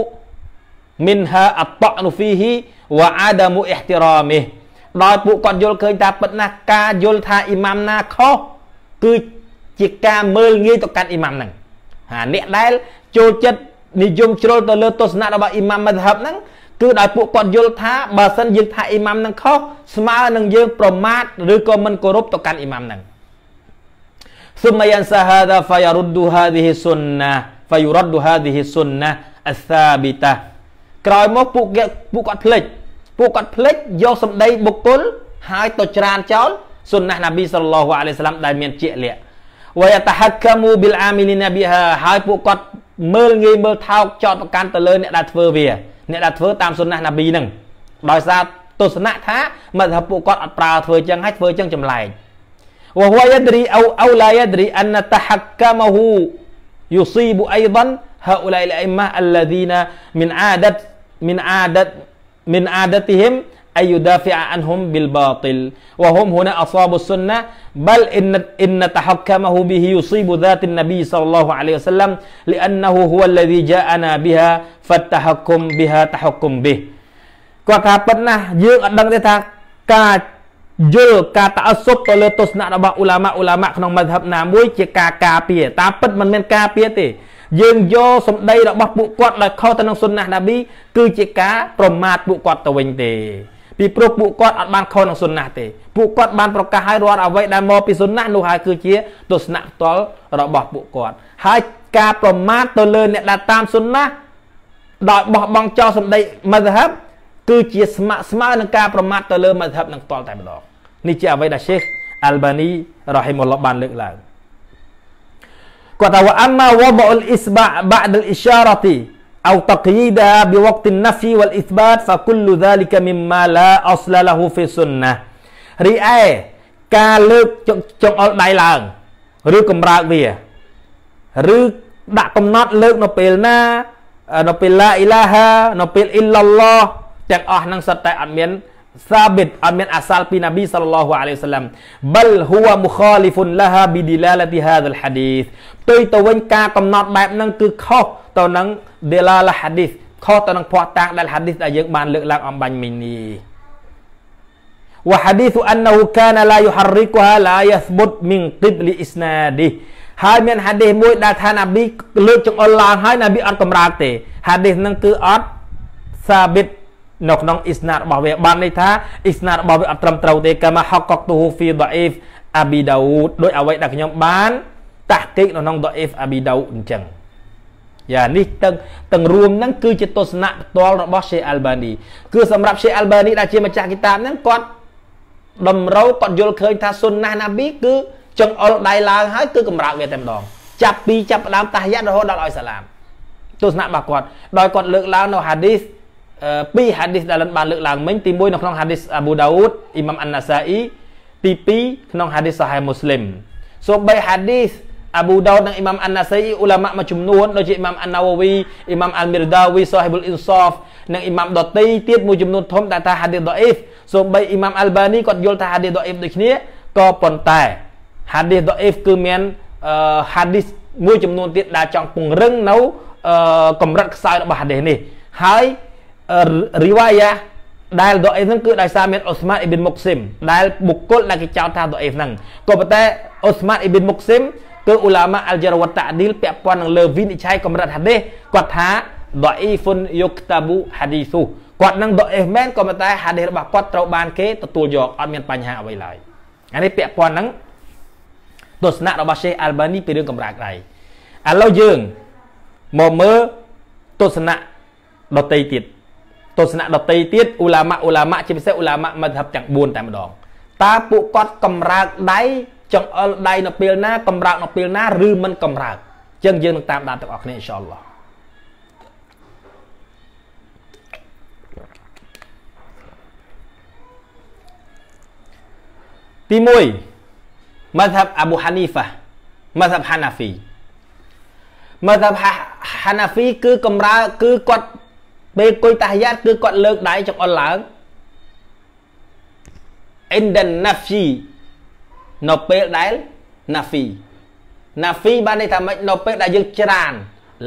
មីនហាអតនូហ្វីហ៊ីវ៉ាអាដាមូអ៊ីហ្ទីរ៉ាមីដោយពួកគាត់យល់ឃើញថាពិតណាស់ការយល់ថាអ៊ីម៉ាមណាខុសគឺជាការមើលងាយទៅកាន់អ៊ីម៉ាមហ្នឹងហាអ្នកដែលចូលចិត្តនិយមជ្រុលទៅលើទស្សនៈរបស់អ៊ីម៉ាមមហាបហ្នឹងគឺដោយពួកគាត់យល់ថាបើសិនយើងថាអ៊ីម៉ាមហ្នឹងខុសស្មើនឹងយើង ប្រមាថឬក៏មិនគោរពទៅកាន់អ៊ីម៉ាមហ្នឹង ثم ينسى هذا فيرد هذه السنه فيرد هذه السنه الثابته ក្រោយមកពួកគេពួកគាត់ភ្លេចពួកគាត់ភ្លេចយកសម្ដីបុគ្គលហើយទៅច្រានចោលសុនណះណាប៊ីសល្លោះអាឡៃសាឡាំដែលមានជាក់លាក់វយតហកមូប៊ីលអាមីលីណាប៊ីហាហើយពួកគាត់មើលងាយមើលថោកចោតប្រកាន់ទៅលើ អ្នកដែលធ្វើវា អ្នកដែលធ្វើតាមសុណាស់ណាប៊ីហ្នឹងដោយសារទស្សនៈថាមិនថាពួកគាត់អត់ប្រើធ្វើចឹងហើយធ្វើចឹងចម្លែកវហយឌរីអូអូឡាយឌរីអនតហកមហ៊ូយូស៊ីប៊ូអៃដនហៅឡៃលអ៊ីម៉ាអល្លឌីណាមិនអាដតមិនអាដតមិនអាដតិហឹម أن يدافع عنهم بالباطل وهم هنا أصابوا السنة بل إن, إن تحكمه به يصيب ذات النبي صلى الله عليه وسلم لأنه هو الذي جاءنا بها فالتحكم بها تحكم به គាត់ថាប៉ុណ្ណាយើងអត់ដឹងទេថាការយល់ការតអសុបទៅលើទស្សនៈរបស់ឧឡាម៉ាឧឡាម៉ាក្នុងមជ្ឈបណាមួយ ជាការការពារតាពិតមិនមែនការពារទេយើងយកសម្ដីរបស់ពួកគាត់ដែលខុសទៅនឹងសុនណះណាប៊ីគឺជាការប្រមាថពួកគាត់ទៅវិញទេពីព្រោះពួកគាត់អត់បានខុសនឹងសុនណះទេពួកគាត់បានប្រកាសឲ្យរាល់អ្វីដែលមកពីសុនណះនោះហើយគឺជាទស្សនៈផ្ទាល់របស់ពួកគាត់ហើយការប្រមាថទៅលើអ្នកដែលតាមសុនណះដោយបោះបង់ចោលសម្ដីមជ្ឈិបគឺជាស្ម័គ្រស្មើនឹងការប្រមាថទៅលើមជ្ឈិបនឹងផ្ទាល់តែម្ដងនេះជាអ្វីដែល Sheikh Albani រ៉ហ៊ីមុលឡោះបានលើកឡើងគាត់ថាវ៉ាអាម៉ាវ៉ាបអ៊ុលអ៊ីស្បាបាដអ៊ីសារ៉ាទី أو تقييدها بوقت النفي والإثبات فكل ذلك مما لا أصل له في السنة រីឯការលើកចង្អុលដៃឡើងឬកម្រើកវាឬដាក់កំណត់លើកនៅពេលណានៅពេលឡាអ៊ីឡាហានៅពេលអ៊ីឡឡោះទាំងអស់នឹងសិតតែអត់មាន ثابت أمن أصل في نبي صلى الله عليه وسلم بل هو مخالف لها بدلالة هذا الحديث ទុយទៅវិញការកំណត់បែបហ្នឹងគឺខុសទៅនឹង دلالة حديث ខុសទៅនឹងភ័ស្តុតាងដែល حديث ដែលយើងបានលើកឡើងអំបញ្ញមិញនេះ وحديث أنه كان لا يحركها لا يثبت من قبل إسناده ហើយមាន حديث មួយដែលថានប៊ីលើកចង្អុលឡើងហើយនប៊ីអត់កំរើកទេ حديث ហ្នឹងគឺអត់ ثابت នៅក្នុងអ៊ីស្ណាតរបស់វាបានន័យថាអ៊ីស្ណាតរបស់វាអត់ត្រឹមត្រូវទេកាមាហកកតូហ្វីដអេហ្វអាប៊ីដាវូដដោយអ្វីដែលខ្ញុំបានតាស់គេកនៅក្នុងដអេហ្វអាប៊ីដាវូអញ្ចឹងយ៉ានេះទាំងទាំងរួមហ្នឹងគឺជាទស្សនៈផ្ទាល់របស់ Sheikh Albani គឺសម្រាប់ Sheikh Albani ដែលជាម្ចាស់គីតាបហ្នឹងគាត់តម្រូវគាត់យល់ឃើញថាសុនណាណាប៊ីគឺចង្អុលដៃឡើងហើយគឺកម្រើកវាតែម្ដង ចាប់ពីចាប់ផ្ដើមតាស់យ៉ារហូតដល់ឲ្យសាឡាមទស្សនៈរបស់គាត់ដោយគាត់លើកឡើងនៅហាឌីសពីរ hadith ដែលបានលើកឡើងមិញទី1នៅក្នុង hadith Abu Daud Imam An-Nasa'i ទី2ក្នុង hadith Sahih Muslim សូម្បី hadith Abu Daud និង Imam An-Nasa'i ឧឡាម៉ាមួយចំនួនដូចជា Imam An-Nawawi Imam Al-Mirdawi Sahibul Insaf និង Imam ដតីទៀតមួយចំនួនធំដែលថា hadith da'if សូម្បី Imam Albani គាត់យល់ថា hadith da'if ដូចគ្នាក៏ប៉ុន្តែ hadith da'if គឺមានអឺ hadith មួយចំនួនទៀតដែលចង់ពង្រឹងនៅកម្រិតខ្សោយរបស់ hadith នេះហើយរីវ៉ាយ៉ាដែលដអេហ្វហ្នឹងគឺដោយសារមានអូស្ម៉ាតអ៊ីប៊ីនមុកស៊ីមដែលបុគ្គលដែលគេចោទថាដអេហ្វហ្នឹងក៏ប៉ុន្តែអូស្ម៉ាតអ៊ីប៊ីនមុកស៊ីមគឺអ៊ូឡាម៉ាអល់ជារវតាឌីលពាក់ព័ន្ធនឹងលើវិនិច្ឆ័យកម្រិតហាឌីសគាត់ថាដអេហ្វុនយុកតាប៊ូហាឌីស៊ូគាត់នឹងដអេហ្វមែនក៏ប៉ុន្តែ ហាឌីសរបស់គាត់ត្រូវបានគេទទួលយកអត់មានបញ្ហាអ្វីឡើយអានេះពាក់ព័ន្ធនឹងទស្សនៈរបស់ Sheikh Albani ពីរឿងកម្រាក្ដៃឥឡូវយើងមកមើលទស្សនៈដតីទៀតទស្សនៈដតីទៀតឧឡាម៉ាអ៊ូឡាម៉ាជាពិសេសឧឡាម៉ាម ذهب ទាំង4តែម្ដងតើពួកគាត់កំរើកដៃចង្អុលដៃនៅពេលណាកំរើកនៅពេលណាឬមិនកំរើកអញ្ចឹងយើងនឹងតាមដានទាំងអស់គ្នាអ៊ីនសាអល់ឡោះទី1 mazhab Abu Hanifa mazhab Hanafi mazhab Hanafi គឺកំរើគឺគាត់ពេលគុយតាយ៉ាតគឺគាត់លើកដៃចង្អុលឡើង indan nafi នៅពេលដែល nafi nafi បានន័យថាម៉េចនៅពេលដែលយើងច្រាន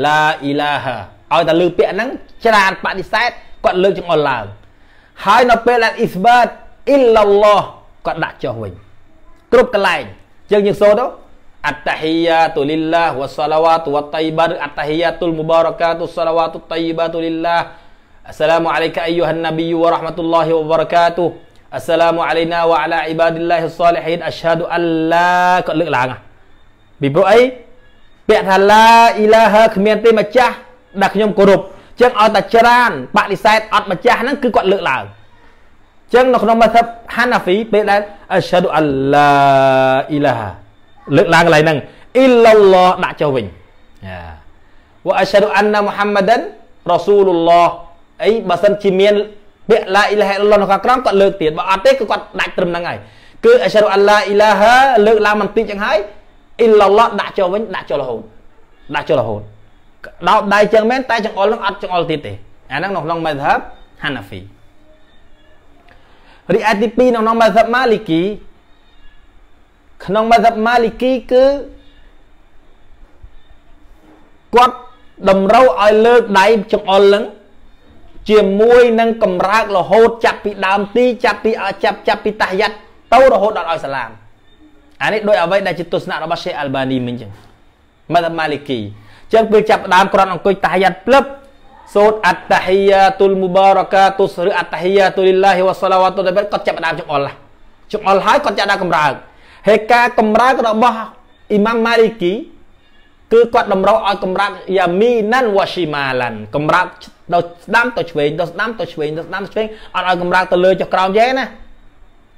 la ilaha ឲ្យតែលើពាក្យហ្នឹងច្រានបដិសេធគាត់លើកចង្អុលឡើងហើយនៅពេលដែល isbat illallah គាត់ដាក់ចុះវិញគ្រប់កន្លែងយើងយើងសូត្រទៅ At-tahiyatu lillah wassalawatu wattayyibat at-tahiyatul mubarakatu salawatu tayyibatu lillah Assalamu alayka ayyuhan nabiyyu wa rahmatullahi wa barakatuh Assalamu alayna wa ala ibadillahi salihin ashhadu an la គាត់លើកឡើងពីព្រោះអីពាក្យថាឡាអ៊ីឡាហឺគ្មានទេម្ចាស់ដែលខ្ញុំគោរពចឹងឲ្យតែច្រើនបដិសេធអត់ម្ចាស់ហ្នឹងគឺគាត់លើកឡើងចឹងនៅក្នុងមធ្យមហានាហ្វីពេលដែលអស្ហាឌូអល់ឡាអ៊ីឡាហាលើកឡើងកន្លែងហ្នឹងអ៊ីឡឡោះដាក់ចុះវិញវ៉ាអស្ហាឌូអានណាមូហាម៉ាឌិនរ៉ាស៊ូលឡោះអីបើសិនជាមានពាក្យឡាអ៊ីឡាហិឡឡោះនៅខាងក្រោមគាត់លើកទៀតបើអត់ទេគឺគាត់ដាច់ត្រឹមហ្នឹងហើយគឺអស្ហាឌូអានឡាអ៊ីឡាហាលើកឡើងបន្តិចចឹងហើយអ៊ីឡឡោះដាក់ចុះវិញដាក់ចុះរហូតដាក់ចុះរហូតដោតដៃចឹងមែនតែចង្អុលហ្នឹងអត់ចង្អុលទៀតទេអាហ្នឹងនៅក្នុងមេធាបហានាហ្វីរីឯទី2នៅក្នុងមេធាបម៉ាលីគីក្នុងមជ្ឈបម៉ាលីគីគឺគាត់តម្រូវឲ្យលើកដៃចង្អុលនឹងជាមួយនឹងកម្រើករហូតចាប់ពីដើមទីចាប់ពីចាប់ចាប់ពីតាយ៉ាត់ទៅរហូតដល់ឲ្យសាឡាមអានេះដោយអ្វីដែលជាទស្សនៈរបស់ Sheikh Albani មិញចឹងមតម៉ាលីគីចឹងពេលចាប់ដើមក្រាន់អង្គុយតាយ៉ាត់ផ្លឹបសូត្រអត្តហីយ៉ាទុលមូបារកាទុសឬអត្តហីយ៉ាទុលីឡាហ៊ីវ៉ាសឡាវ៉ាតុលបាត់គាត់ចាប់ដើមចង្អុលចង្អុលហើយគាត់ចាប់ដើមកម្រើករហើយការកម្រើករបស់អ៊ីម៉ាំម៉ារីគីគឺគាត់តម្រូវឲ្យកម្រើកយ៉ាមីណាន់វ៉ាស៊ីម៉ាឡាន់កម្រើកដល់ស្ដាំទៅឆ្វេងដល់ស្ដាំទៅឆ្វេងដល់ស្ដាំទៅឆ្វេងអត់ឲ្យកម្រើកទៅលើចុះក្រោមទេណា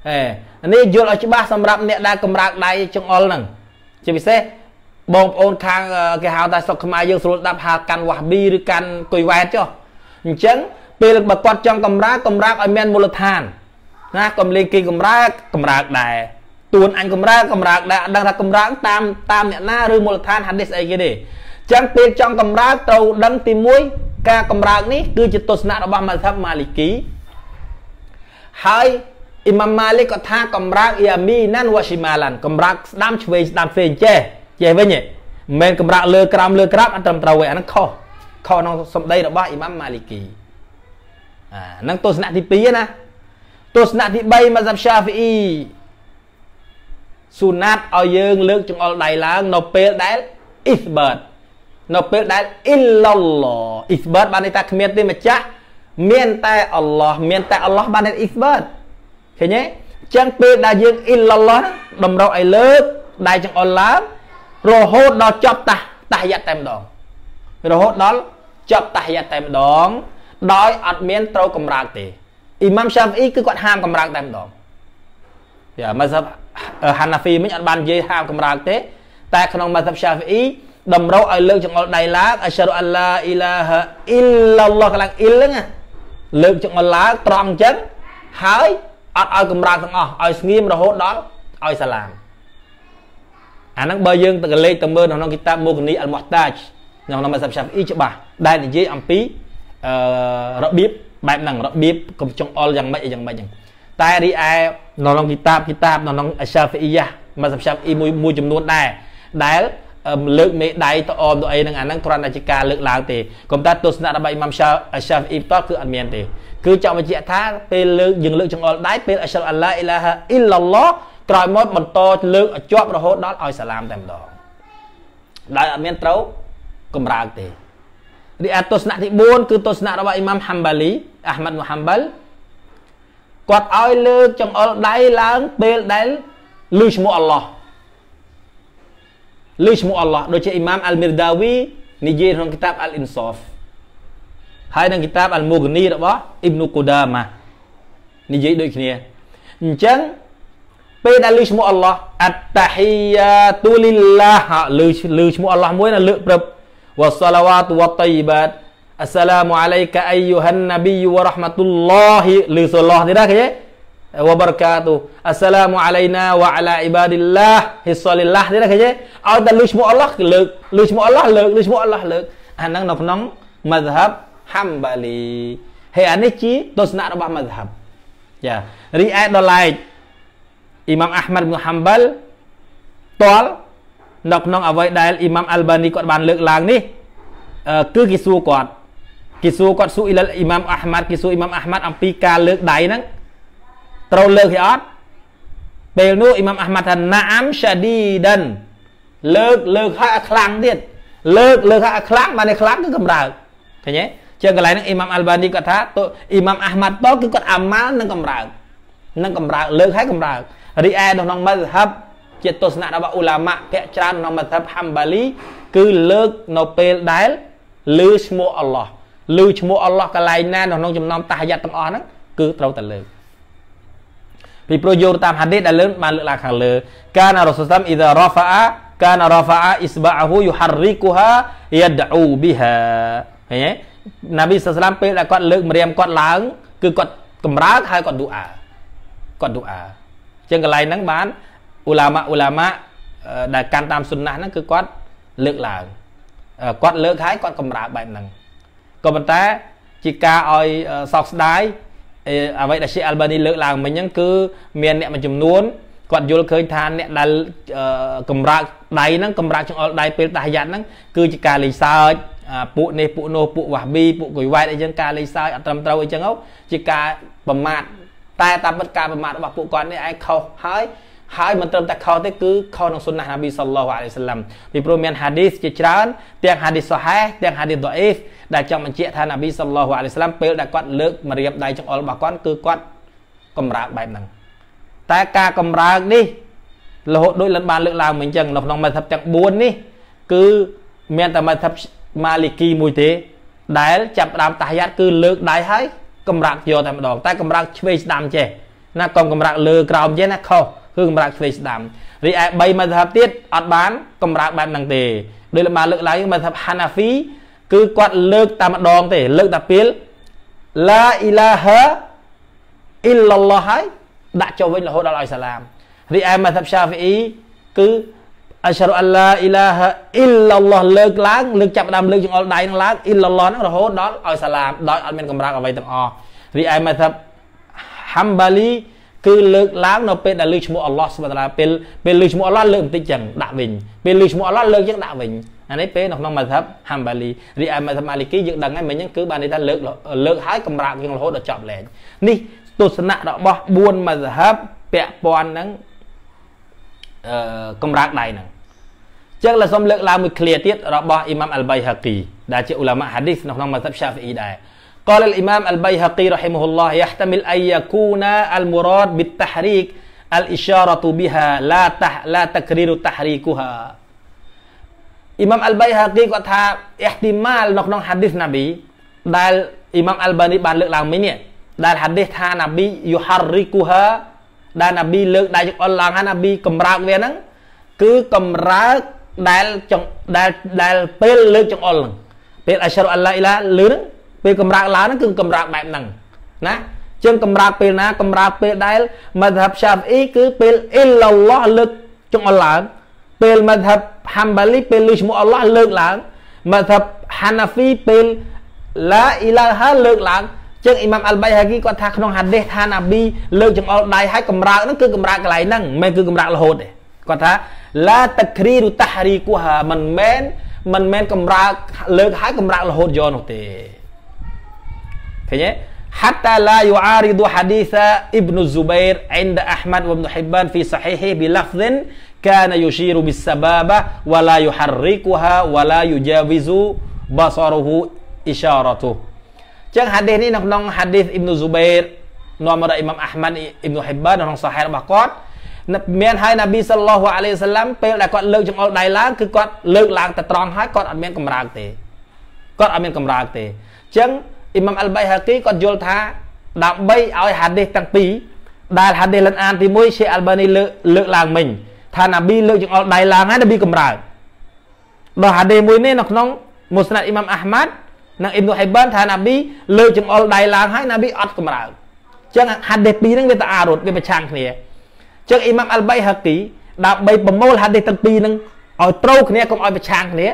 ហេនេះយល់ឲ្យច្បាស់សម្រាប់អ្នកដែលកម្រើកដៃចង្អុលហ្នឹងជាពិសេសបងប្អូនខាងគេហៅថាសុកខ្មែរយើងស្រួលដាប់ហៅកាន់វ៉ាប៊ីឬកាន់កុយវ៉ែតចុះអញ្ចឹងពេលបើគាត់ចង់កម្រើកកម្រើកឲ្យមានមូលដ្ឋានណាកំលេងគេកម្រើកកម្រើកដែរទួនអញកម្រើកកម្រើកដែរអត់ដឹងថាកម្រើកតាមតាមអ្នកណាឬមូលដ្ឋានហាឌីសអីគេទេអញ្ចឹងពេលចង់កម្រើកត្រូវដឹងទី1ការកម្រើកនេះគឺជាទស្សនៈរបស់ម៉ាថាប់ម៉ាលីគីហើយអ៊ីម៉ាមម៉ាលីកក៏ថាកម្រើកយ៉ាមីណានវ៉ាស៊ីម៉ាឡានកម្រើកស្ដាំឆ្វេងស្ដាំឆ្វេងចេះចេះវិញឯងមិនមែនកម្រើកលើក្រោមលើក្រាបអត់ត្រឹមត្រូវទេអាហ្នឹងខុសខុសក្នុងសម្ដីរបស់អ៊ីម៉ាមម៉ាលីគីអាហ្នឹងទស្សនៈទី2ណាទស្សនៈទី3ម៉ាសាប់ឆាហ្វីអ៊ីស៊ូណាត់ឲ្យយើងលើកចង្អុលដៃឡើងនៅពេលដែលអ៊ីសបាតនៅពេលដែលអ៊ីឡឡអ៊ីសបាតបានន័យថាគ្មានទេម្ចាស់មានតែអល់ឡោះមានតែអល់ឡោះបានន័យអ៊ីសបាតឃើញទេអញ្ចឹងពេលដែលយើងអ៊ីឡឡតម្រូវឲ្យលើកដៃចង្អុលឡើងរហូតដល់ចប់តាតាយ៉ាត់តែម្ដងរហូតដល់ចប់តាយ៉ាត់តែម្ដង ដោយអត់មានត្រូវកម្រើកទេអ៊ីម៉ាំសាហ្វីគឺគាត់ហាមកម្រើកតែម្ដងយ៉ាម៉ាសាហ្វីហានាហ្វីមិញអត់បាននិយាយហាមកម្រើកទេ តែក្នុងម៉ាសាប់ឆាហ្វីអ៊ីតម្រូវឲ្យលើកចង្អុលដៃឡើងអស្ហរុអាឡាអ៊ីឡាហាអ៊ីឡឡោះកន្លែងអ៊ីលហ្នឹងលើកចង្អុលឡើងត្រង់អញ្ចឹងហើយអត់ឲ្យកម្រើកទាំងអស់ឲ្យស្ងៀមរហូតដល់ឲ្យសាឡាមអាហ្នឹងបើយើងទៅកលេចទៅមើលនៅក្នុងគីតាបមូកនីអលម៉ោះតាជនៅក្នុងម៉ាសាប់ឆាហ្វីអ៊ីច្បាស់ដែលនិយាយអំពីអឺរបៀបបែបហ្នឹងរបៀបកំចង្អុលយ៉ាងម៉េចយ៉ាងម៉េចហ្នឹងតែរីឯនៅក្នុងគីតាបគីតាបនៅក្នុងអសាហ្វីយ៉ាមកសម្រាប់អ៊ីមួយមួយចំនួនដែរដែលលើកមេដៃទៅអមទៅអីនឹងអាហ្នឹងគ្រាន់តែជាការលើកឡើងទេកុំតែទស្សនៈរបស់អ៊ីម៉ាំសាអសាហ្វីផ្ទាល់គឺអត់មានទេគឺចង់បញ្ជាក់ថា ពេលលើកយើងលើកចង្អុលដៃពេលអសាអល់ឡាអ៊ីឡាហាអ៊ីឡឡោះក្រោយមកបន្ត លើកឲ្យជាប់រហូតដល់ឲ្យសាឡាមតែម្ដងដោយអត់មានត្រូវកម្រើកទេរីឯទស្សនៈទី4គឺទស្សនៈរបស់អ៊ីម៉ាំហាំបាលីអាហ្មាត់មូហាំបាលីគាត់ឲ្យលើកចង្អុលដៃឡើងពេលដែលឮឈ្មោះអល់ឡោះឮឈ្មោះអល់ឡោះដូចជាអ៊ីម៉ាមអាល់មីរដាវីនិយាយក្នុងគិតាបអាល់អ៊ីនសហ្វហើយនឹងគិតាបអាល់មូហ្គនីរបស់អ៊ីបនូកូដាម៉ានិយាយដូចគ្នាអញ្ចឹងពេលដែលឮឈ្មោះអល់ឡោះអតតាហ៊ីយ៉ាទូលីឡាហ៍ឮឮឈ្មោះអល់ឡោះមួយណាលើកព្រឹបវ៉ាសឡាវ៉ាតវ៉ាតៃបាត់អស្សឡាមអាឡៃកាអាយូហានណាប៊ីវ៉ារ៉ាហ្មាតុលឡោះឬសូឡោះទេណាគេវ៉ាបរកាទូអស្សឡាមអាឡៃណាវ៉ាអាឡាអ៊ីបាឌីឡាហ៊ីសលីឡាទេណាគេឲ្យតែលើឈ្មោះអល់ឡោះលើកលើឈ្មោះអល់ឡោះលើកលើឈ្មោះអល់ឡោះលើកអាហ្នឹងនៅក្នុងម៉ាហ្ហាប់ហាំបាលីហើយអានេះជាទស្សនៈរបស់ម៉ាហ្ហាប់ចារីឯដល់ឡែកអ៊ីម៉ាំអាហ្មាត់ប៊ុនហាំបាលតល់នៅក្នុងអ្វីដែលអ៊ីម៉ាំអាល់បានីគាត់បានលើកឡើងនេះគឺគេសួរគាត់គេសួរគាត់សួរអ៊ីឡាអ៊ីម៉ាមអាហ្មាត់គេសួរអ៊ីម៉ាមអាហ្មាត់អំពីការលើកដៃហ្នឹងត្រូវលើកទេអត់ពេលនោះអ៊ីម៉ាមអាហ្មាត់ថាណាមសាឌីដិនលើកលើកហើយអាខ្លាំងទៀតលើកលើកហើយអាខ្លាំងបានអាខ្លាំងគឺកម្រើកឃើញទេជាងកន្លែងហ្នឹងអ៊ីម៉ាមអាល់បានីគាត់ថាអ៊ីម៉ាមអាហ្មាត់តគឺគាត់អាម៉ាល់និងកម្រើកនិងកម្រើកលើកហើយកម្រើករីឯនៅក្នុងមស្ហិបជាទស្សនៈរបស់អ៊ូឡាម៉ាភាគច្រើនក្នុងមស្ហិបហាំបាលីគឺលើកនៅពេលដែលឮឈ្មោះអល់ឡោះឮឈ្មោះអល់ឡោះកន្លែងណានៅក្នុងចំណោមតាហយ៉ាត់ទាំងអស់ហ្នឹងគឺត្រូវតែលើកពីព្រោះយោងតាមហាឌីសដែលលើបានលើកឡើងខាងលើកានរ៉ូសុសាំអ៊ីដារ៉ាហ្វាអាកានរ៉ាហ្វាអាអ៊ីស្បាអ៊ូយូហារីកូហាយ៉ាដអ៊ូប៊ីហាឃើញទេណាប៊ីសាសឡាមពេលដែលគាត់លើកម្រាមគាត់ឡើង គឺគាត់កម្រើកហើយគាត់ឌូអាគាត់ឌូអាចឹងកន្លែងហ្នឹងបានអ៊ូឡាម៉ាអ៊ូឡាម៉ាដែលកាន់តាមសុនណះហ្នឹងគឺគាត់លើកឡើងគាត់លើកហើយគាត់កម្រើកបែបហ្នឹងក៏ប៉ុន្តែជាការឲ្យសោកស្ដាយអ្វីដែលជា Albany លើកឡើងមិញហ្នឹងគឺមានអ្នកមួយចំនួនគាត់យល់ឃើញថាអ្នកដែលកម្រើកដៃហ្នឹងកម្រើកចង្អុលដៃពេលដាស់យ៉ាត់ហ្នឹងគឺជាការលេងសើចពួកនេះពួកនោះពួកវ៉ាប៊ីពួកកុយវ៉ែតអីចឹងការលេងសើចអត់ត្រឹមត្រូវអីចឹងហ៎ជាការប្រមាថតែតាមពិតការប្រមាថរបស់ពួកគាត់នេះឯងខុសហើយហើយមិនត្រឹមតែខុសទេគឺខុសនឹងសុនណះណាប៊ីសល្លោះអាឡៃសាឡាំពីព្រោះមានហាឌីសជាច្រើន ទាំងហាឌីសសូហេទាំងហាឌីសដអេហ្វដែលចង់បញ្ជាក់ថាណាប៊ីសល្លោះអាឡៃសាឡាំពេលដែលគាត់លើកម្រាមដៃចង្អុលរបស់គាត់គឺគាត់កំរើកបែបហ្នឹងតែការកំរើកនេះរហូតដូចលិនបានលើកឡើងមិញអញ្ចឹងនៅក្នុងមេធាបទាំង4នេះគឺមានតែមេធាបម៉ាលីគីមួយទេដែលចាប់ដើមតាយ៉ាត់គឺលើកដៃហើយកំរាកយកតែម្ដងតែកំរាកឆ្វេងស្ដាំចេះណាកុំកំរាកលើក្រោមចេះណាខុសគឺកម្រើកឆ្វេងស្ដាំរីឯ3មជ្ឈបទៀតអត់បានកម្រើកបែបហ្នឹងទេដោយលោកបានលើកឡើងមជ្ឈប Hanafi គឺគាត់លើកតែម្ដងទេលើកតែពេល La ilaha illallah ហើយដាក់ចូលវិញរហូតដល់ឲ្យសាឡាមរីឯមជ្ឈប Shafi'i គឺអស្ចារ្យអឡាអ៊ីឡាហអ៊ីឡឡោះលើកឡើងលើកចាប់ដើមលើកចង្អុលដៃនឹងឡើងអ៊ីឡឡោះនឹងរហូតដល់ឲ្យសាឡាមដោយអត់មានកម្រាស់អ្វីទាំងអស់រីឯមជ្ឈបហាំបាលីគឺលើកឡើងនៅពេលដែលលើឈ្មោះអល់ឡោះសុបតាពេលពេលលើឈ្មោះអល់ឡោះលើកបន្តិចចឹងដាក់វិញពេលលើឈ្មោះអល់ឡោះលើកចឹងដាក់វិញអានេះពេលនៅក្នុងមាថាបហាំបាលីរីឯមាថាម៉ាលីគីយើងដឹងហើយមិញហ្នឹងគឺបានន័យថាលើក លើកហើយកម្រាកយើងរហូតដល់ចប់លែងនេះទស្សនៈរបស់4មាថាបពាក់ព័ន្ធហ្នឹងអឺកម្រាកដៃហ្នឹងចឹងឡើយសូមលើកឡើងមួយឃ្លាទៀតរបស់អ៊ីម៉ាំអល់បៃហាគីដែលជាឧឡាម៉ាហាឌីសនៅក្នុងមាថាប Syafi'i ដែរ قال الإمام البيهقي رحمه الله يحتمل أن يكون المراد بالتحريك الإشارة بها لا تح لا تكرير تحريكها អ៊ីម៉ាំអល់បៃហាគីគាត់ថាអ៊ីហ្ទីម៉ាលនៅក្នុងហាឌីសណាប៊ីដែលអ៊ីម៉ាំអល់បានីបានលើកឡើងមិញនេះដែលហាឌីសថាណាប៊ីយូហារីគូហាដែលណាប៊ីលើកដៃចង្អុលឡើងហើយណាប៊ីកំរើកវាហ្នឹងគឺកំរើកដែលដែលដែលពេលលើកចង្អុលហ្នឹងពេលអស្ហរអល់ឡាអ៊ីឡាលឺហ្នឹងពេលកម្រើកឡើងហ្នឹងគឺកម្រើកបែបហ្នឹងណាជាងកម្រើកពេលណាកម្រើកពេលដែលមធ្ហាប់ឆាប់អ៊ីគឺពេលអ៊ីលឡោះលើកចុងអល់ឡើង ពេលមធ្ហាប់ហាំបាលីពេលលើឈ្មោះអល់ឡោះលើកឡើងមធ្ហាប់ហាណាហ្វីពេលឡាអ៊ីឡាហាលើកឡើងជាងអ៊ីម៉ាំអល់បៃហាគីគាត់ថាក្នុងហាឌីសថាណាប៊ីលើកចង្អុលដៃហើយកម្រើកហ្នឹងគឺកម្រើកកន្លែងហ្នឹងមិនមែនគឺកម្រើករហូតទេគាត់ថាឡាតគ្រីឬតាហរីគូហាមិនមែនមិនមែនកម្រើកលើកហើយកម្រើករហូតយកនោះទេឃើញទេ حتى لا يعارض حديث ابن الزبير عند احمد وابن حبان في صحيحه بلفظ كان يشير بالسبابه ولا يحركها ولا يجاوز بصره اشارته ចឹងហាឌីសនេះនៅក្នុងហាឌីសអ៊ីបនុស៊ូបេរនាំមកដល់អ៊ីម៉ាំអាហ្មាត់អ៊ីបនុហ៊ីបាននៅក្នុងសាហេរបស់គាត់មានហើយណាប៊ីសល្លោះអាឡៃសាឡាំពេលដែលគាត់លើកចង្អុលដៃឡើងគឺគាត់លើកឡើងតែត្រង់ហើយគាត់អត់មានកម្រើកទេគាត់អត់មានកម្រើកទេអញ្ចឹងអ៊ីម៉ាំអលបៃហាគីគាត់យល់ថាដើម្បីឲ្យហាឌីសទាំងពីរដែលហាឌីសលិនអានទី1ឈេអាល់បានីលើកលើកឡើងមិញថាណាប៊ីលើកចង្អុលដៃឡើងហើយណាប៊ីកម្រើកដល់ហាឌីសមួយនេះនៅក្នុងមូស្ណាត់អ៊ីម៉ាំអាហ្មាត់និងអ៊ីបនុហៃបានថាណាប៊ីលើកចង្អុលដៃឡើងហើយណាប៊ីអត់កម្រើកចឹងហាឌីសពីរហ្នឹងវាទៅអារត់វាប្រឆាំងគ្នាចឹងអ៊ីម៉ាំអលបៃហាគីដើម្បីប្រមូលហាឌីសទាំងពីរហ្នឹងឲ្យត្រូវគ្នាកុំឲ្យប្រឆាំងគ្នា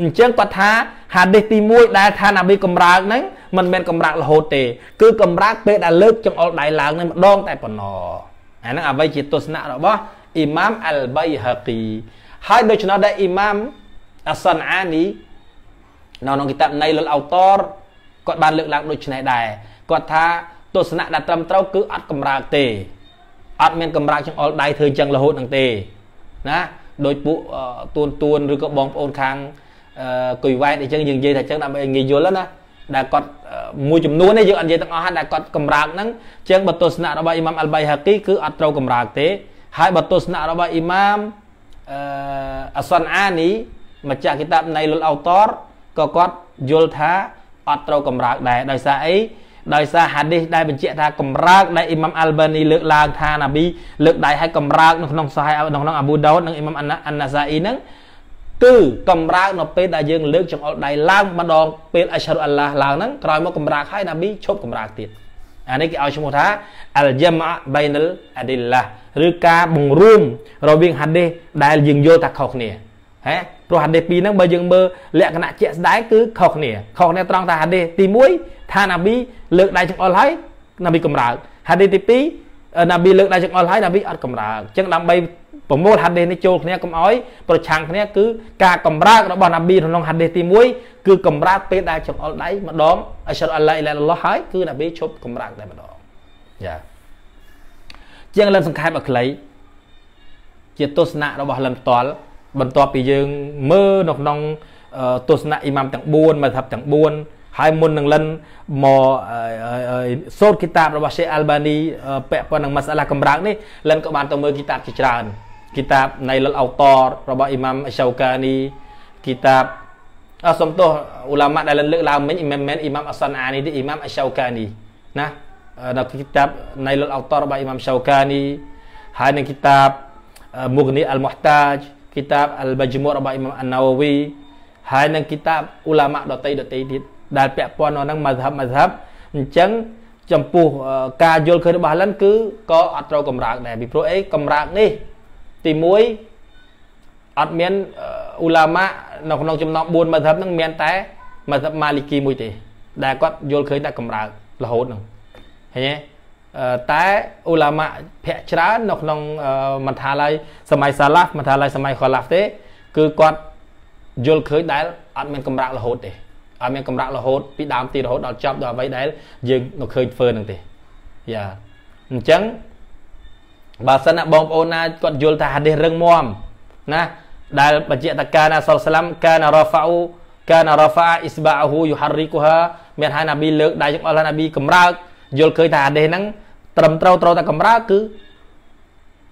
អញ្ចឹងគាត់ថាហាឌីសទី1ដែលថាណាប៊ីកំរើកហ្នឹងមិនមែនកំរើករហូតទេគឺកំរើកពេលដែលលើកចង្អុលដៃឡើងហ្នឹងម្ដងតែប៉ុណ្ណោះអាហ្នឹងអ្វីជាទស្សនៈរបស់អ៊ីម៉ាមអលបៃហាគីហើយដូច្នោះដែរអ៊ីម៉ាមអសានអានីនៅក្នុងគីតាបនៃលលអោតរគាត់បានលើកឡើងដូចនេះដែរគាត់ថាទស្សនៈដែលត្រឹមត្រូវគឺអត់កំរើកទេអត់មានកំរើកចង្អុលដៃធ្វើចឹងរហូតនឹងទេណាដោយពួកទួនទួនឬក៏បងប្អូនខាងគុយវ៉ែតអីចឹងយើងនិយាយថាចឹងដើម្បីងាយយល់ណាដែលគាត់មួយចំនួននេះយើងអត់និយាយទាំងអស់ហ្នឹងដែលគាត់កម្រើកហ្នឹងចឹងបើទស្សនៈរបស់អ៊ីម៉ាមអល់បៃហាគីគឺអត់ត្រូវកម្រើកទេ ហើយបើទស្សនៈរបស់អ៊ីម៉ាមអឺអសនអានីម្ចាស់គីតាបនៃលុលអោតរក៏គាត់យល់ថាអត់ត្រូវកម្រើកដែរដោយសារអីដោយសារហាឌីសដែលបញ្ជាក់ថាកម្រើកដែលអ៊ីម៉ាំអាល់បានីលើកឡើងថាណាប៊ីលើកដៃឲ្យកម្រើកនៅក្នុងសាហៃនៅក្នុងអាប៊ូដោតនិងអ៊ីម៉ាំអានណាសាអ៊ីហ្នឹងគឺកម្រើកនៅពេលដែលយើងលើកចង្អុលដៃឡើងម្ដងពេលអស្ចារអាឡាឡើងហ្នឹងក្រោយមកកម្រើកហើយណាប៊ីឈប់កម្រើកទៀតអានេះគេឲ្យឈ្មោះថាអលយមអបៃណលអឌីឡាឬការបង្រួមរវាងហាឌីសដែលយើងយល់ថាខុសគ្នាហេព្រោះហាឌីសពីរហ្នឹងបើយើងមើលលក្ខណៈជាក់ស្ដែងគឺខុសគ្នាខុសគ្នាត្រង់ថាហាឌីសទី1ថាណាប៊ីលើកដៃចង្អុលហើយណាប៊ីកម្រើកហាឌីសទី2ណាប៊ីលើកដៃចង្អុលហើយណាប៊ីអត់កម្រើកអញ្ចឹងដើម្បីប្រមូលហាឌីសនេះចូលគ្នាកុំអោយប្រឆាំងគ្នាគឺការកម្រើករបស់ណាប៊ីក្នុងហាឌីសទី1គឺកម្រើកពេលដែលចង្អុលដៃម្ដងអស្ចារ្យអល់ឡាអ៊ីឡាឡោះហើយគឺណាប៊ីឈប់កម្រើកតែម្ដងយ៉ាជាងលឹមសង្ខេបឲ្យខ្លីជាទស្សនៈរបស់លឹមផ្ទាល់បន្ទាប់ពីយើងមើលនៅក្នុងទស្សនៈអ៊ីម៉ាំទាំង4មកថាប់ទាំង4ហើយមុននឹងលិនមកសូត្រគីតាបរបស់ Sheikh Albani ពាក់ព័ន្ធនឹងមសាឡាកម្រើកនេះលិនក៏បានទៅមើលគីតាបជាច្រើន kitab Nailul Autar របស់ Imam Syaukani kitab អសំទោសឧឡាម៉ាដែលលើកឡើងមិញមិនមែនអ៊ីម៉ាំអសានអានីទេអ៊ីម៉ាំអស្យូកានីណានៅគីតាបនៃលលអតររបស់អ៊ីម៉ាំស្យូកានីហើយនៅគីតាបមុគនីអលមុហតាជគីតាបអលបជ្មូរបស់អ៊ីម៉ាំអាណាវវីហើយនៅគីតាបឧឡាម៉ាដតីដតីទៀតដែលពាក់ព័ន្ធនៅនឹងម៉ាហ្សាប់ម៉ាហ្សាប់អញ្ចឹងចំពោះការយល់ឃើញរបស់ឡិនគឺក៏អត់ត្រូវកម្រើកដែរពីព្រោះអីកម្រើកនេះទី1អត់មានអ៊ូឡាម៉ានៅក្នុងចំណោម4មាធិបហ្នឹងមាន តែមាធិបម៉ាលីគីមួយទេ ដែលគាត់យល់ឃើញតែកម្រើករហូតហ្នឹងឃើញទេតែអ៊ូឡាម៉ាភាកច្រើននៅក្នុងមន្តាល័យសម័យសាឡាហ្វមន្តាល័យសម័យខឡាហ្វទេគឺគាត់យល់ឃើញដែលអត់មានកម្រាក់រហូតទេអត់មានកម្រាក់រហូតពីដើមទីរហូតដល់ចប់ដល់អ្វីដែលយើងនៅឃើញធ្វើនឹងទេយ៉ាអញ្ចឹងបើសិនណាបងប្អូនណាគាត់យល់ថាហាឌីសរឹងមាំណាដែលបញ្ជាក់ថាកាណាសលស្លាំកាណារ៉ហ្វាអ៊ូកាណារ៉ហ្វាអ៊ីស្បាហ៊ូយូហារីកូហាមានហើយណាប៊ីលើកដៃចង្អុលហើយណាប៊ីកម្រើកយល់ឃើញថាហាឌីសហ្នឹងត្រឹមត្រូវត្រូវតែកម្រើកគឺ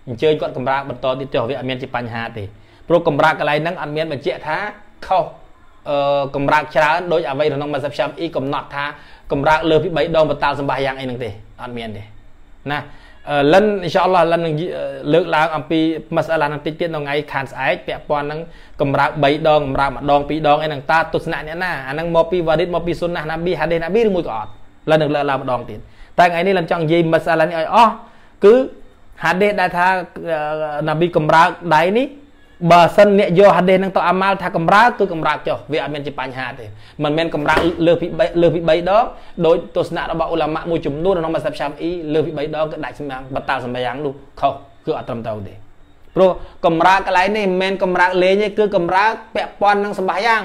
អញ្ជើញគាត់កម្រើកបន្តទៀតទៅវាអត់មានជាបញ្ហាទេព្រោះកម្រើកកន្លែងហ្នឹងអត់មានបញ្ជាក់ថាខុសអឺកម្រើកច្រើនដោយអ្វីក្នុងម៉ាសាប់ឆាប់អ៊ីកំណត់ថាកម្រើកលើពី3ដងបតាលសម្បាយ៉ាងអីហ្នឹងទេអត់មានទេណាលិនអ៊ីនសាអល់ឡោះលិននឹងលើកឡើងអំពីមសាឡានឹងតិចទៀតនៅថ្ងៃខានស្អែកពាក់ព័ន្ធនឹងកម្រើក3ដងកម្រើកម្ដង2ដងអីនឹងតាទស្សនៈអ្នកណាអានឹងមកពីវ៉ារីតមកពីសុនណះណាប៊ីហាឌីណាប៊ីឬមួយក៏អត់លិននឹងលើកឡើងម្ដងទៀតតែថ្ងៃនេះលិនចង់និយាយមសាឡានេះឲ្យអស់គឺហាឌីដែលថាណាប៊ីកម្រើកដៃនេះបើសិនអ្នកយកហាឌីសនឹងទៅអាម៉ាល់ថាកម្រើកគឺកម្រើកចុះវាអត់មានជាបញ្ហាទេមិនមែនកម្រើកលើសពី3លើសពី3ដងដោយទស្សនៈរបស់អ៊ុឡាម៉ាមួយចំនួនក្នុងម៉ាសាប់ឆាមអ៊ីលើសពី3ដងគឺដាច់សម្យ៉ាងបតាសម្យ៉ាងនោះខុសគឺអត់ត្រឹមត្រូវទេព្រោះកម្រើកកន្លែងនេះមិនមែនកម្រើកលេងទេគឺកម្រើកពាក់ព័ន្ធនឹងសម្បាយ៉ាង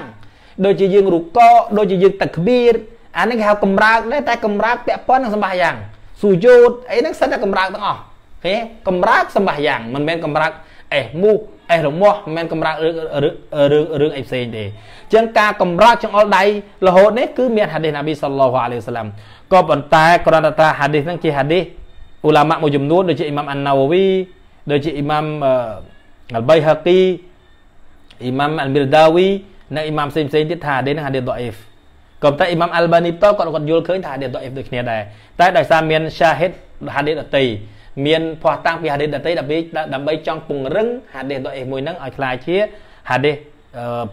ដូចជាយើងរូកោដូចជាយើងតាក្បៀរអានេះគេហៅកម្រើកដែរតែកម្រើកពាក់ព័ន្ធនឹងសម្បាយ៉ាងស៊ូយូតអីហ្នឹងសិនតែកម្រើកទាំងអស់ឃើញកម្រើកសម្បាយ៉ាងមិនមែនកម្រើកអេមូសអេសរមាស់មិនមែនកម្រាស់រឿងរឿងអីផ្សេងទេអញ្ចឹងការកម្រាស់ចង្អុលដៃរហូតនេះគឺមានហាឌីសណាប៊ីសល្លោះអាឡៃសាឡាំក៏ប៉ុន្តែគ្រាន់តែថាហាឌីសហ្នឹងជាហាឌីសអ៊ូឡាម៉ាមួយចំនួនដូចជាអ៊ីម៉ាំអាណាវវីដូចជាអ៊ីម៉ាំអលបៃហាគីអ៊ីម៉ាំអលមីរដាវីនិងអ៊ីម៉ាំផ្សេងផ្សេងទៀតថាហាឌីសហ្នឹងហាឌីសដអ៊ីហ្វក៏តែអ៊ីម៉ាំអល់បានីផ្ទាល់គាត់គាត់យល់ឃើញថាហាឌីសដអ៊ីហ្វដូចគ្នាដែរតែដោយសារមាន syahid ហាឌីសដតីមានផ្ោះតាំងពីហាឌីសដទៃដើម្បីដើម្បីចង់ពង្រឹងហាឌីសដអេមួយហ្នឹងឲ្យคล้ายជាហាឌីស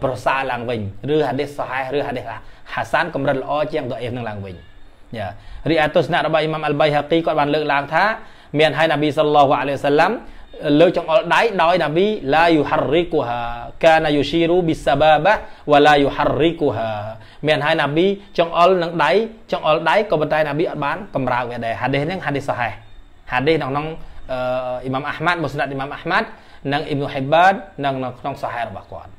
ប្រសើរឡើងវិញឬហាឌីសសហេះឬហាឌីសហាសានកម្រិតល្អជាងដអេហ្នឹងឡើងវិញយ៉ារីឯទស្សនៈរបស់អ៊ីម៉ាមអលបៃហាគីគាត់បានលើកឡើងថា មានហើយណាប៊ីសល្លោះអាឡៃសាឡាំលើចង្អុលដៃដោយណាប៊ីឡាយូហារីគូហាកាណាយូស៊ីរូប៊ីសាបាបាវ៉ាឡាយូហារីគូហាមានហើយណាប៊ីចង្អុលនឹងដៃចង្អុលដៃក៏ប៉ុន្តែណាប៊ីអត់បានកម្រើកវាដែរហាឌីសហ្នឹងហាឌីសសហេះហាឌីសនៅក្នុងអ៊ីម៉ាំអាហ្មាត់មូស្ណាត់អ៊ីម៉ាំអាហ្មាត់និងអ៊ីប្នុហៃបាតនិងនៅក្នុងសាហេរបស់គាត់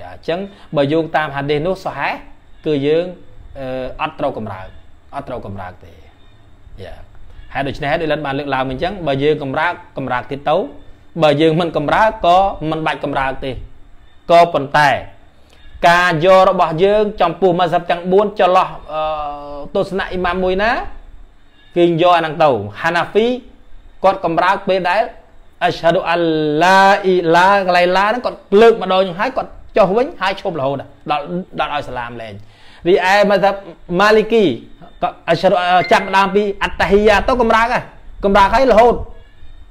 យ៉ាអញ្ចឹងបើយោងតាមហាឌីសនោះសាហេគឺយើងអត់ត្រូវកម្រើកអត់ត្រូវកម្រើកទេយ៉ាហើយដូច្នេះដូចលិនបានលើកឡើងអញ្ចឹងបើយើងកម្រើកកម្រើកទៀតទៅបើយើងមិនកម្រើកក៏មិនបាច់កម្រើកទេក៏ប៉ុន្តែ ការយករបស់យើង ចំពោះម៉ាសាប់ទាំង4ចន្លោះទស្សនៈអ៊ីម៉ាមមួយណាគេយកអាហ្នឹងទៅ Hanafi គាត់កម្រើកពេលដែលអស្ហាឌូអាឡាអ៊ីឡាកន្លែងឡាហ្នឹងគាត់លើកម្ដងហើយគាត់ចុះវិញ ហើយឈប់រហូតដល់ដល់ឲ្យសាឡាមលែងរីឯមកថាម៉ាលីគីក៏អស្ហាឌូចាប់ដើមពីអត្តហ៊ីយ៉ាទៅកម្រើកហ៎កម្រើកហើយរហូត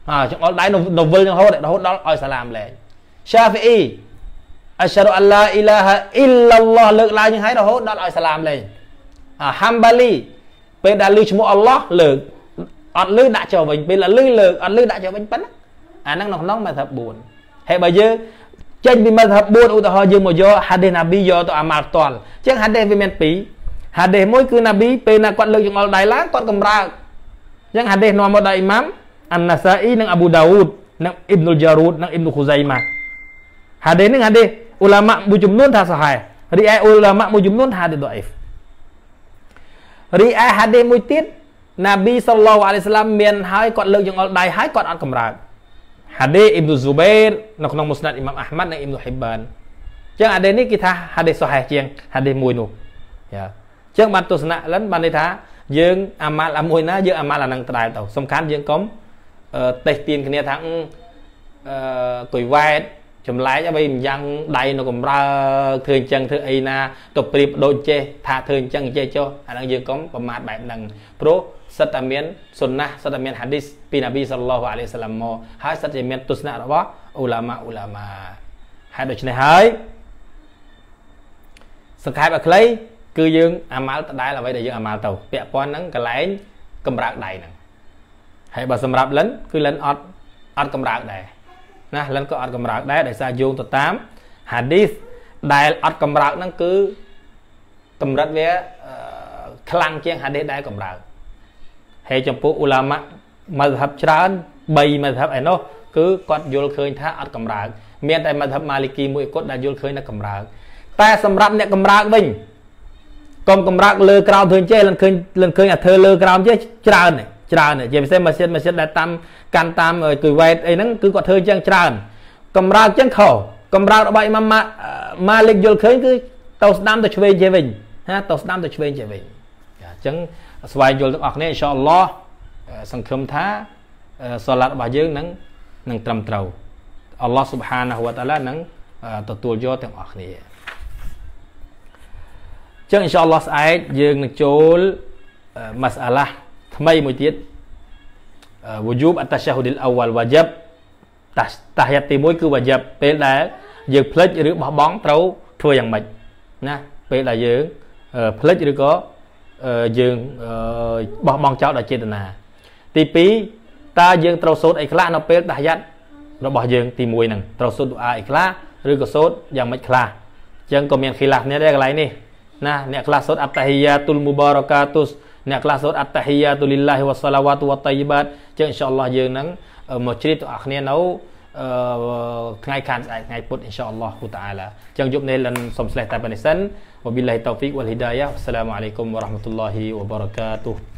អើចង្អុលដៃនៅវិលរហូតរហូតដល់ឲ្យសាឡាមលែង Shafi'i អស្ហាឌូអាឡាអ៊ីឡាអ៊ីឡាឡោះលើកឡើងហើយរហូតដល់ឲ្យសាឡាមលែងហាំបាលីពេលដែលឮឈ្មោះអល់ឡោះលើកអត់ឮដាក់ចុះវិញពេលឮលើកអត់ឮដាក់ចុះវិញប៉ុណ្ណាអាហ្នឹងនៅក្នុងមាថា4ហើយបើយើងចេញពីមាថា4ឧទាហរណ៍យើងមកយកហាឌីសណាប៊ីយកទៅអាម៉ាល់តលអញ្ចឹងហាឌីសវាមាន2ហាឌីសមួយគឺណាប៊ីពេលណាគាត់លើកចង្អុលដៃឡើងគាត់កំរើកអញ្ចឹងហាឌីសនាំមកដល់អ៊ីម៉ាំអានណាសាអ៊ីនិងអាប៊ូដាវូដនិងអ៊ីបនុលជារូតនិងអ៊ីបនុខូសៃម៉ាហាឌីសហ្នឹងហាឌីសអ៊ុលាម៉ាមួយចំនួនថាសហែរីឯអ៊ុលាម៉ាមួយចំនួនថាហាឌីសដអ៊ីហ្វរីឯហាឌីសមួយទៀតណាប៊ីសល្លោអាឡៃសាឡាមមានហើយគាត់លើកចង្អុលដៃហើយគាត់អត់កម្រើកហាឌីសអ៊ីមឌូស៊ូបេរនៅក្នុងមុស្ណាត់អ៊ីម៉ាំអាហ្មាត់និងអ៊ីមឌូហ៊ីបានអញ្ចឹងហាឌីសនេះគេថាហាឌីសសុហេះជាងហាឌីសមួយនោះយ៉ាអញ្ចឹងបានទស្សនៈលិនបានន័យថាយើងអាម៉ាល់អាមួយណាយើងអាម៉ាល់អានឹងដដែលទៅសំខាន់យើងកុំទេសទៀនគ្នាថាអឺគុយវ៉ែតចម្លែកអ្វីម្យ៉ាងដៃនៅកំរើធ្វើអញ្ចឹងធ្វើអីណាទៅប្រៀបដូចចេះថាធ្វើអញ្ចឹងចេះចុះអាហ្នឹងយើងកុំប្រមាថបែបហ្នឹងព្រោះសិតតែមានសុណាសិតតែមានហាឌីសពីណាប៊ីសល្លោះអាឡៃសាឡាមមកហើយសិតតែមានទស្សនៈរបស់អ៊ូឡាម៉ាអ៊ូឡាម៉ាហើយដូច្នេះហើយសង្ខេបឲ្យខ្លី គឺយើងអាម៉ាល់ដដែលអ្វីដែលយើងអាម៉ាល់ទៅ ពាក់ព័ន្ធហ្នឹងកលែងកម្រើកដៃហ្នឹងហើយបើសម្រាប់លិន គឺលិនអត់អត់កម្រើកដែរណាលិនក៏អត់កម្រើកដែរដោយសារយោងទៅតាម hadith ដែលអត់កម្រើកហ្នឹងគឺតម្រិតវាខ្លាំងជាង hadith ដែលកម្រើកហើយចំពោះអ៊ូឡាម៉ាម ذ ហបច្រើន3ម ذ ហបឯនោះគឺគាត់យល់ឃើញថាអត់កម្រើកមានតែម ذ ហបម៉ាលីគី មួយគាត់ដែលយល់ឃើញថាកម្រើកតែសម្រាប់អ្នកកម្រើកវិញកុំកម្រើកលើក្រោមធ្វើចេះលឹងឃើញលឹងឃើញអាធ្វើលើក្រោមចេះច្រើនច្រើនជាពិសេសម៉ាស៊ីនម៉ាស៊ីនដែលតាមកាន់តាមគីវេតអីហ្នឹងគឺគាត់ធ្វើអញ្ចឹងច្រើនកម្រើកអញ្ចឹងខុសកម្រើករបស់អ៊ីម៉ាមម៉ាលិកយល់ឃើញគឺទៅស្ដាំទៅឆ្វេងជាវិញណាទៅស្ដាំទៅឆ្វេងជាវិញអញ្ចឹងស្វែងយល់ទាំងអស់គ្នាអ៊ីនសាអល់ឡោះសង្ឃឹមថាសាឡាត់របស់យើងនឹងនឹងត្រឹមត្រូវ អល់ឡោះស៊ុបហានាហ៊ូវតាឡានឹងទទួលយកទាំងអស់គ្នាចឹងអ៊ីនសាអល់ឡោះស្អែកយើងនឹងចូលម៉ាសាឡាថ្មីមួយទៀតវយូបអត្តសាហ៊ូឌីលអវលវ៉ាយ៉ាប់តាហយ៉ាត់ទី1គឺវ៉ាយ៉ាប់ពេលដែលយើងផ្លិចឬបោះបង់ត្រូវធ្វើយ៉ាងម៉េចណាពេលដែលយើងផ្លិចឬក៏យើងបោះបង់ចោលដោយចេតនាទី2តើយើងត្រូវសូត្រអីខ្លះនៅពេលតាហយ៉ាត់របស់យើងទី1ហ្នឹងត្រូវសូត្រឌូអាអីខ្លះឬក៏សូត្រយ៉ាងម៉េចខ្លះអញ្ចឹងក៏មានខីឡាស់នេះដែរកន្លែងនេះណាអ្នកខ្លះសូត្រអត្តហីយ៉ាទុលមូបារកាទុសអ្នកខ្លះសូត្រអត្តហ៊ីយ៉ាទុលីឡាហ៊ីវ៉ាសាឡាវ៉ាតវ៉ាតៃបាតចឹងអ៊ីនសាអល់ឡោះយើងនឹងមកជ្រាបទៅអស់គ្នានៅថ្ងៃខានស្អែកថ្ងៃពុធអ៊ីនសាអល់ឡោះហ៊ូតាអាឡាចឹងយប់នេះលិនសូមស្លេះតែប៉ុណ្្នេះសិនវប៊ីឡាហ៊ីតោហ្វិកវលហ៊ីដាយ៉ាអស្សឡាមអាឡៃគុំវរ៉ាហ្មតុលឡាហ៊ីវបារកាតុហ៍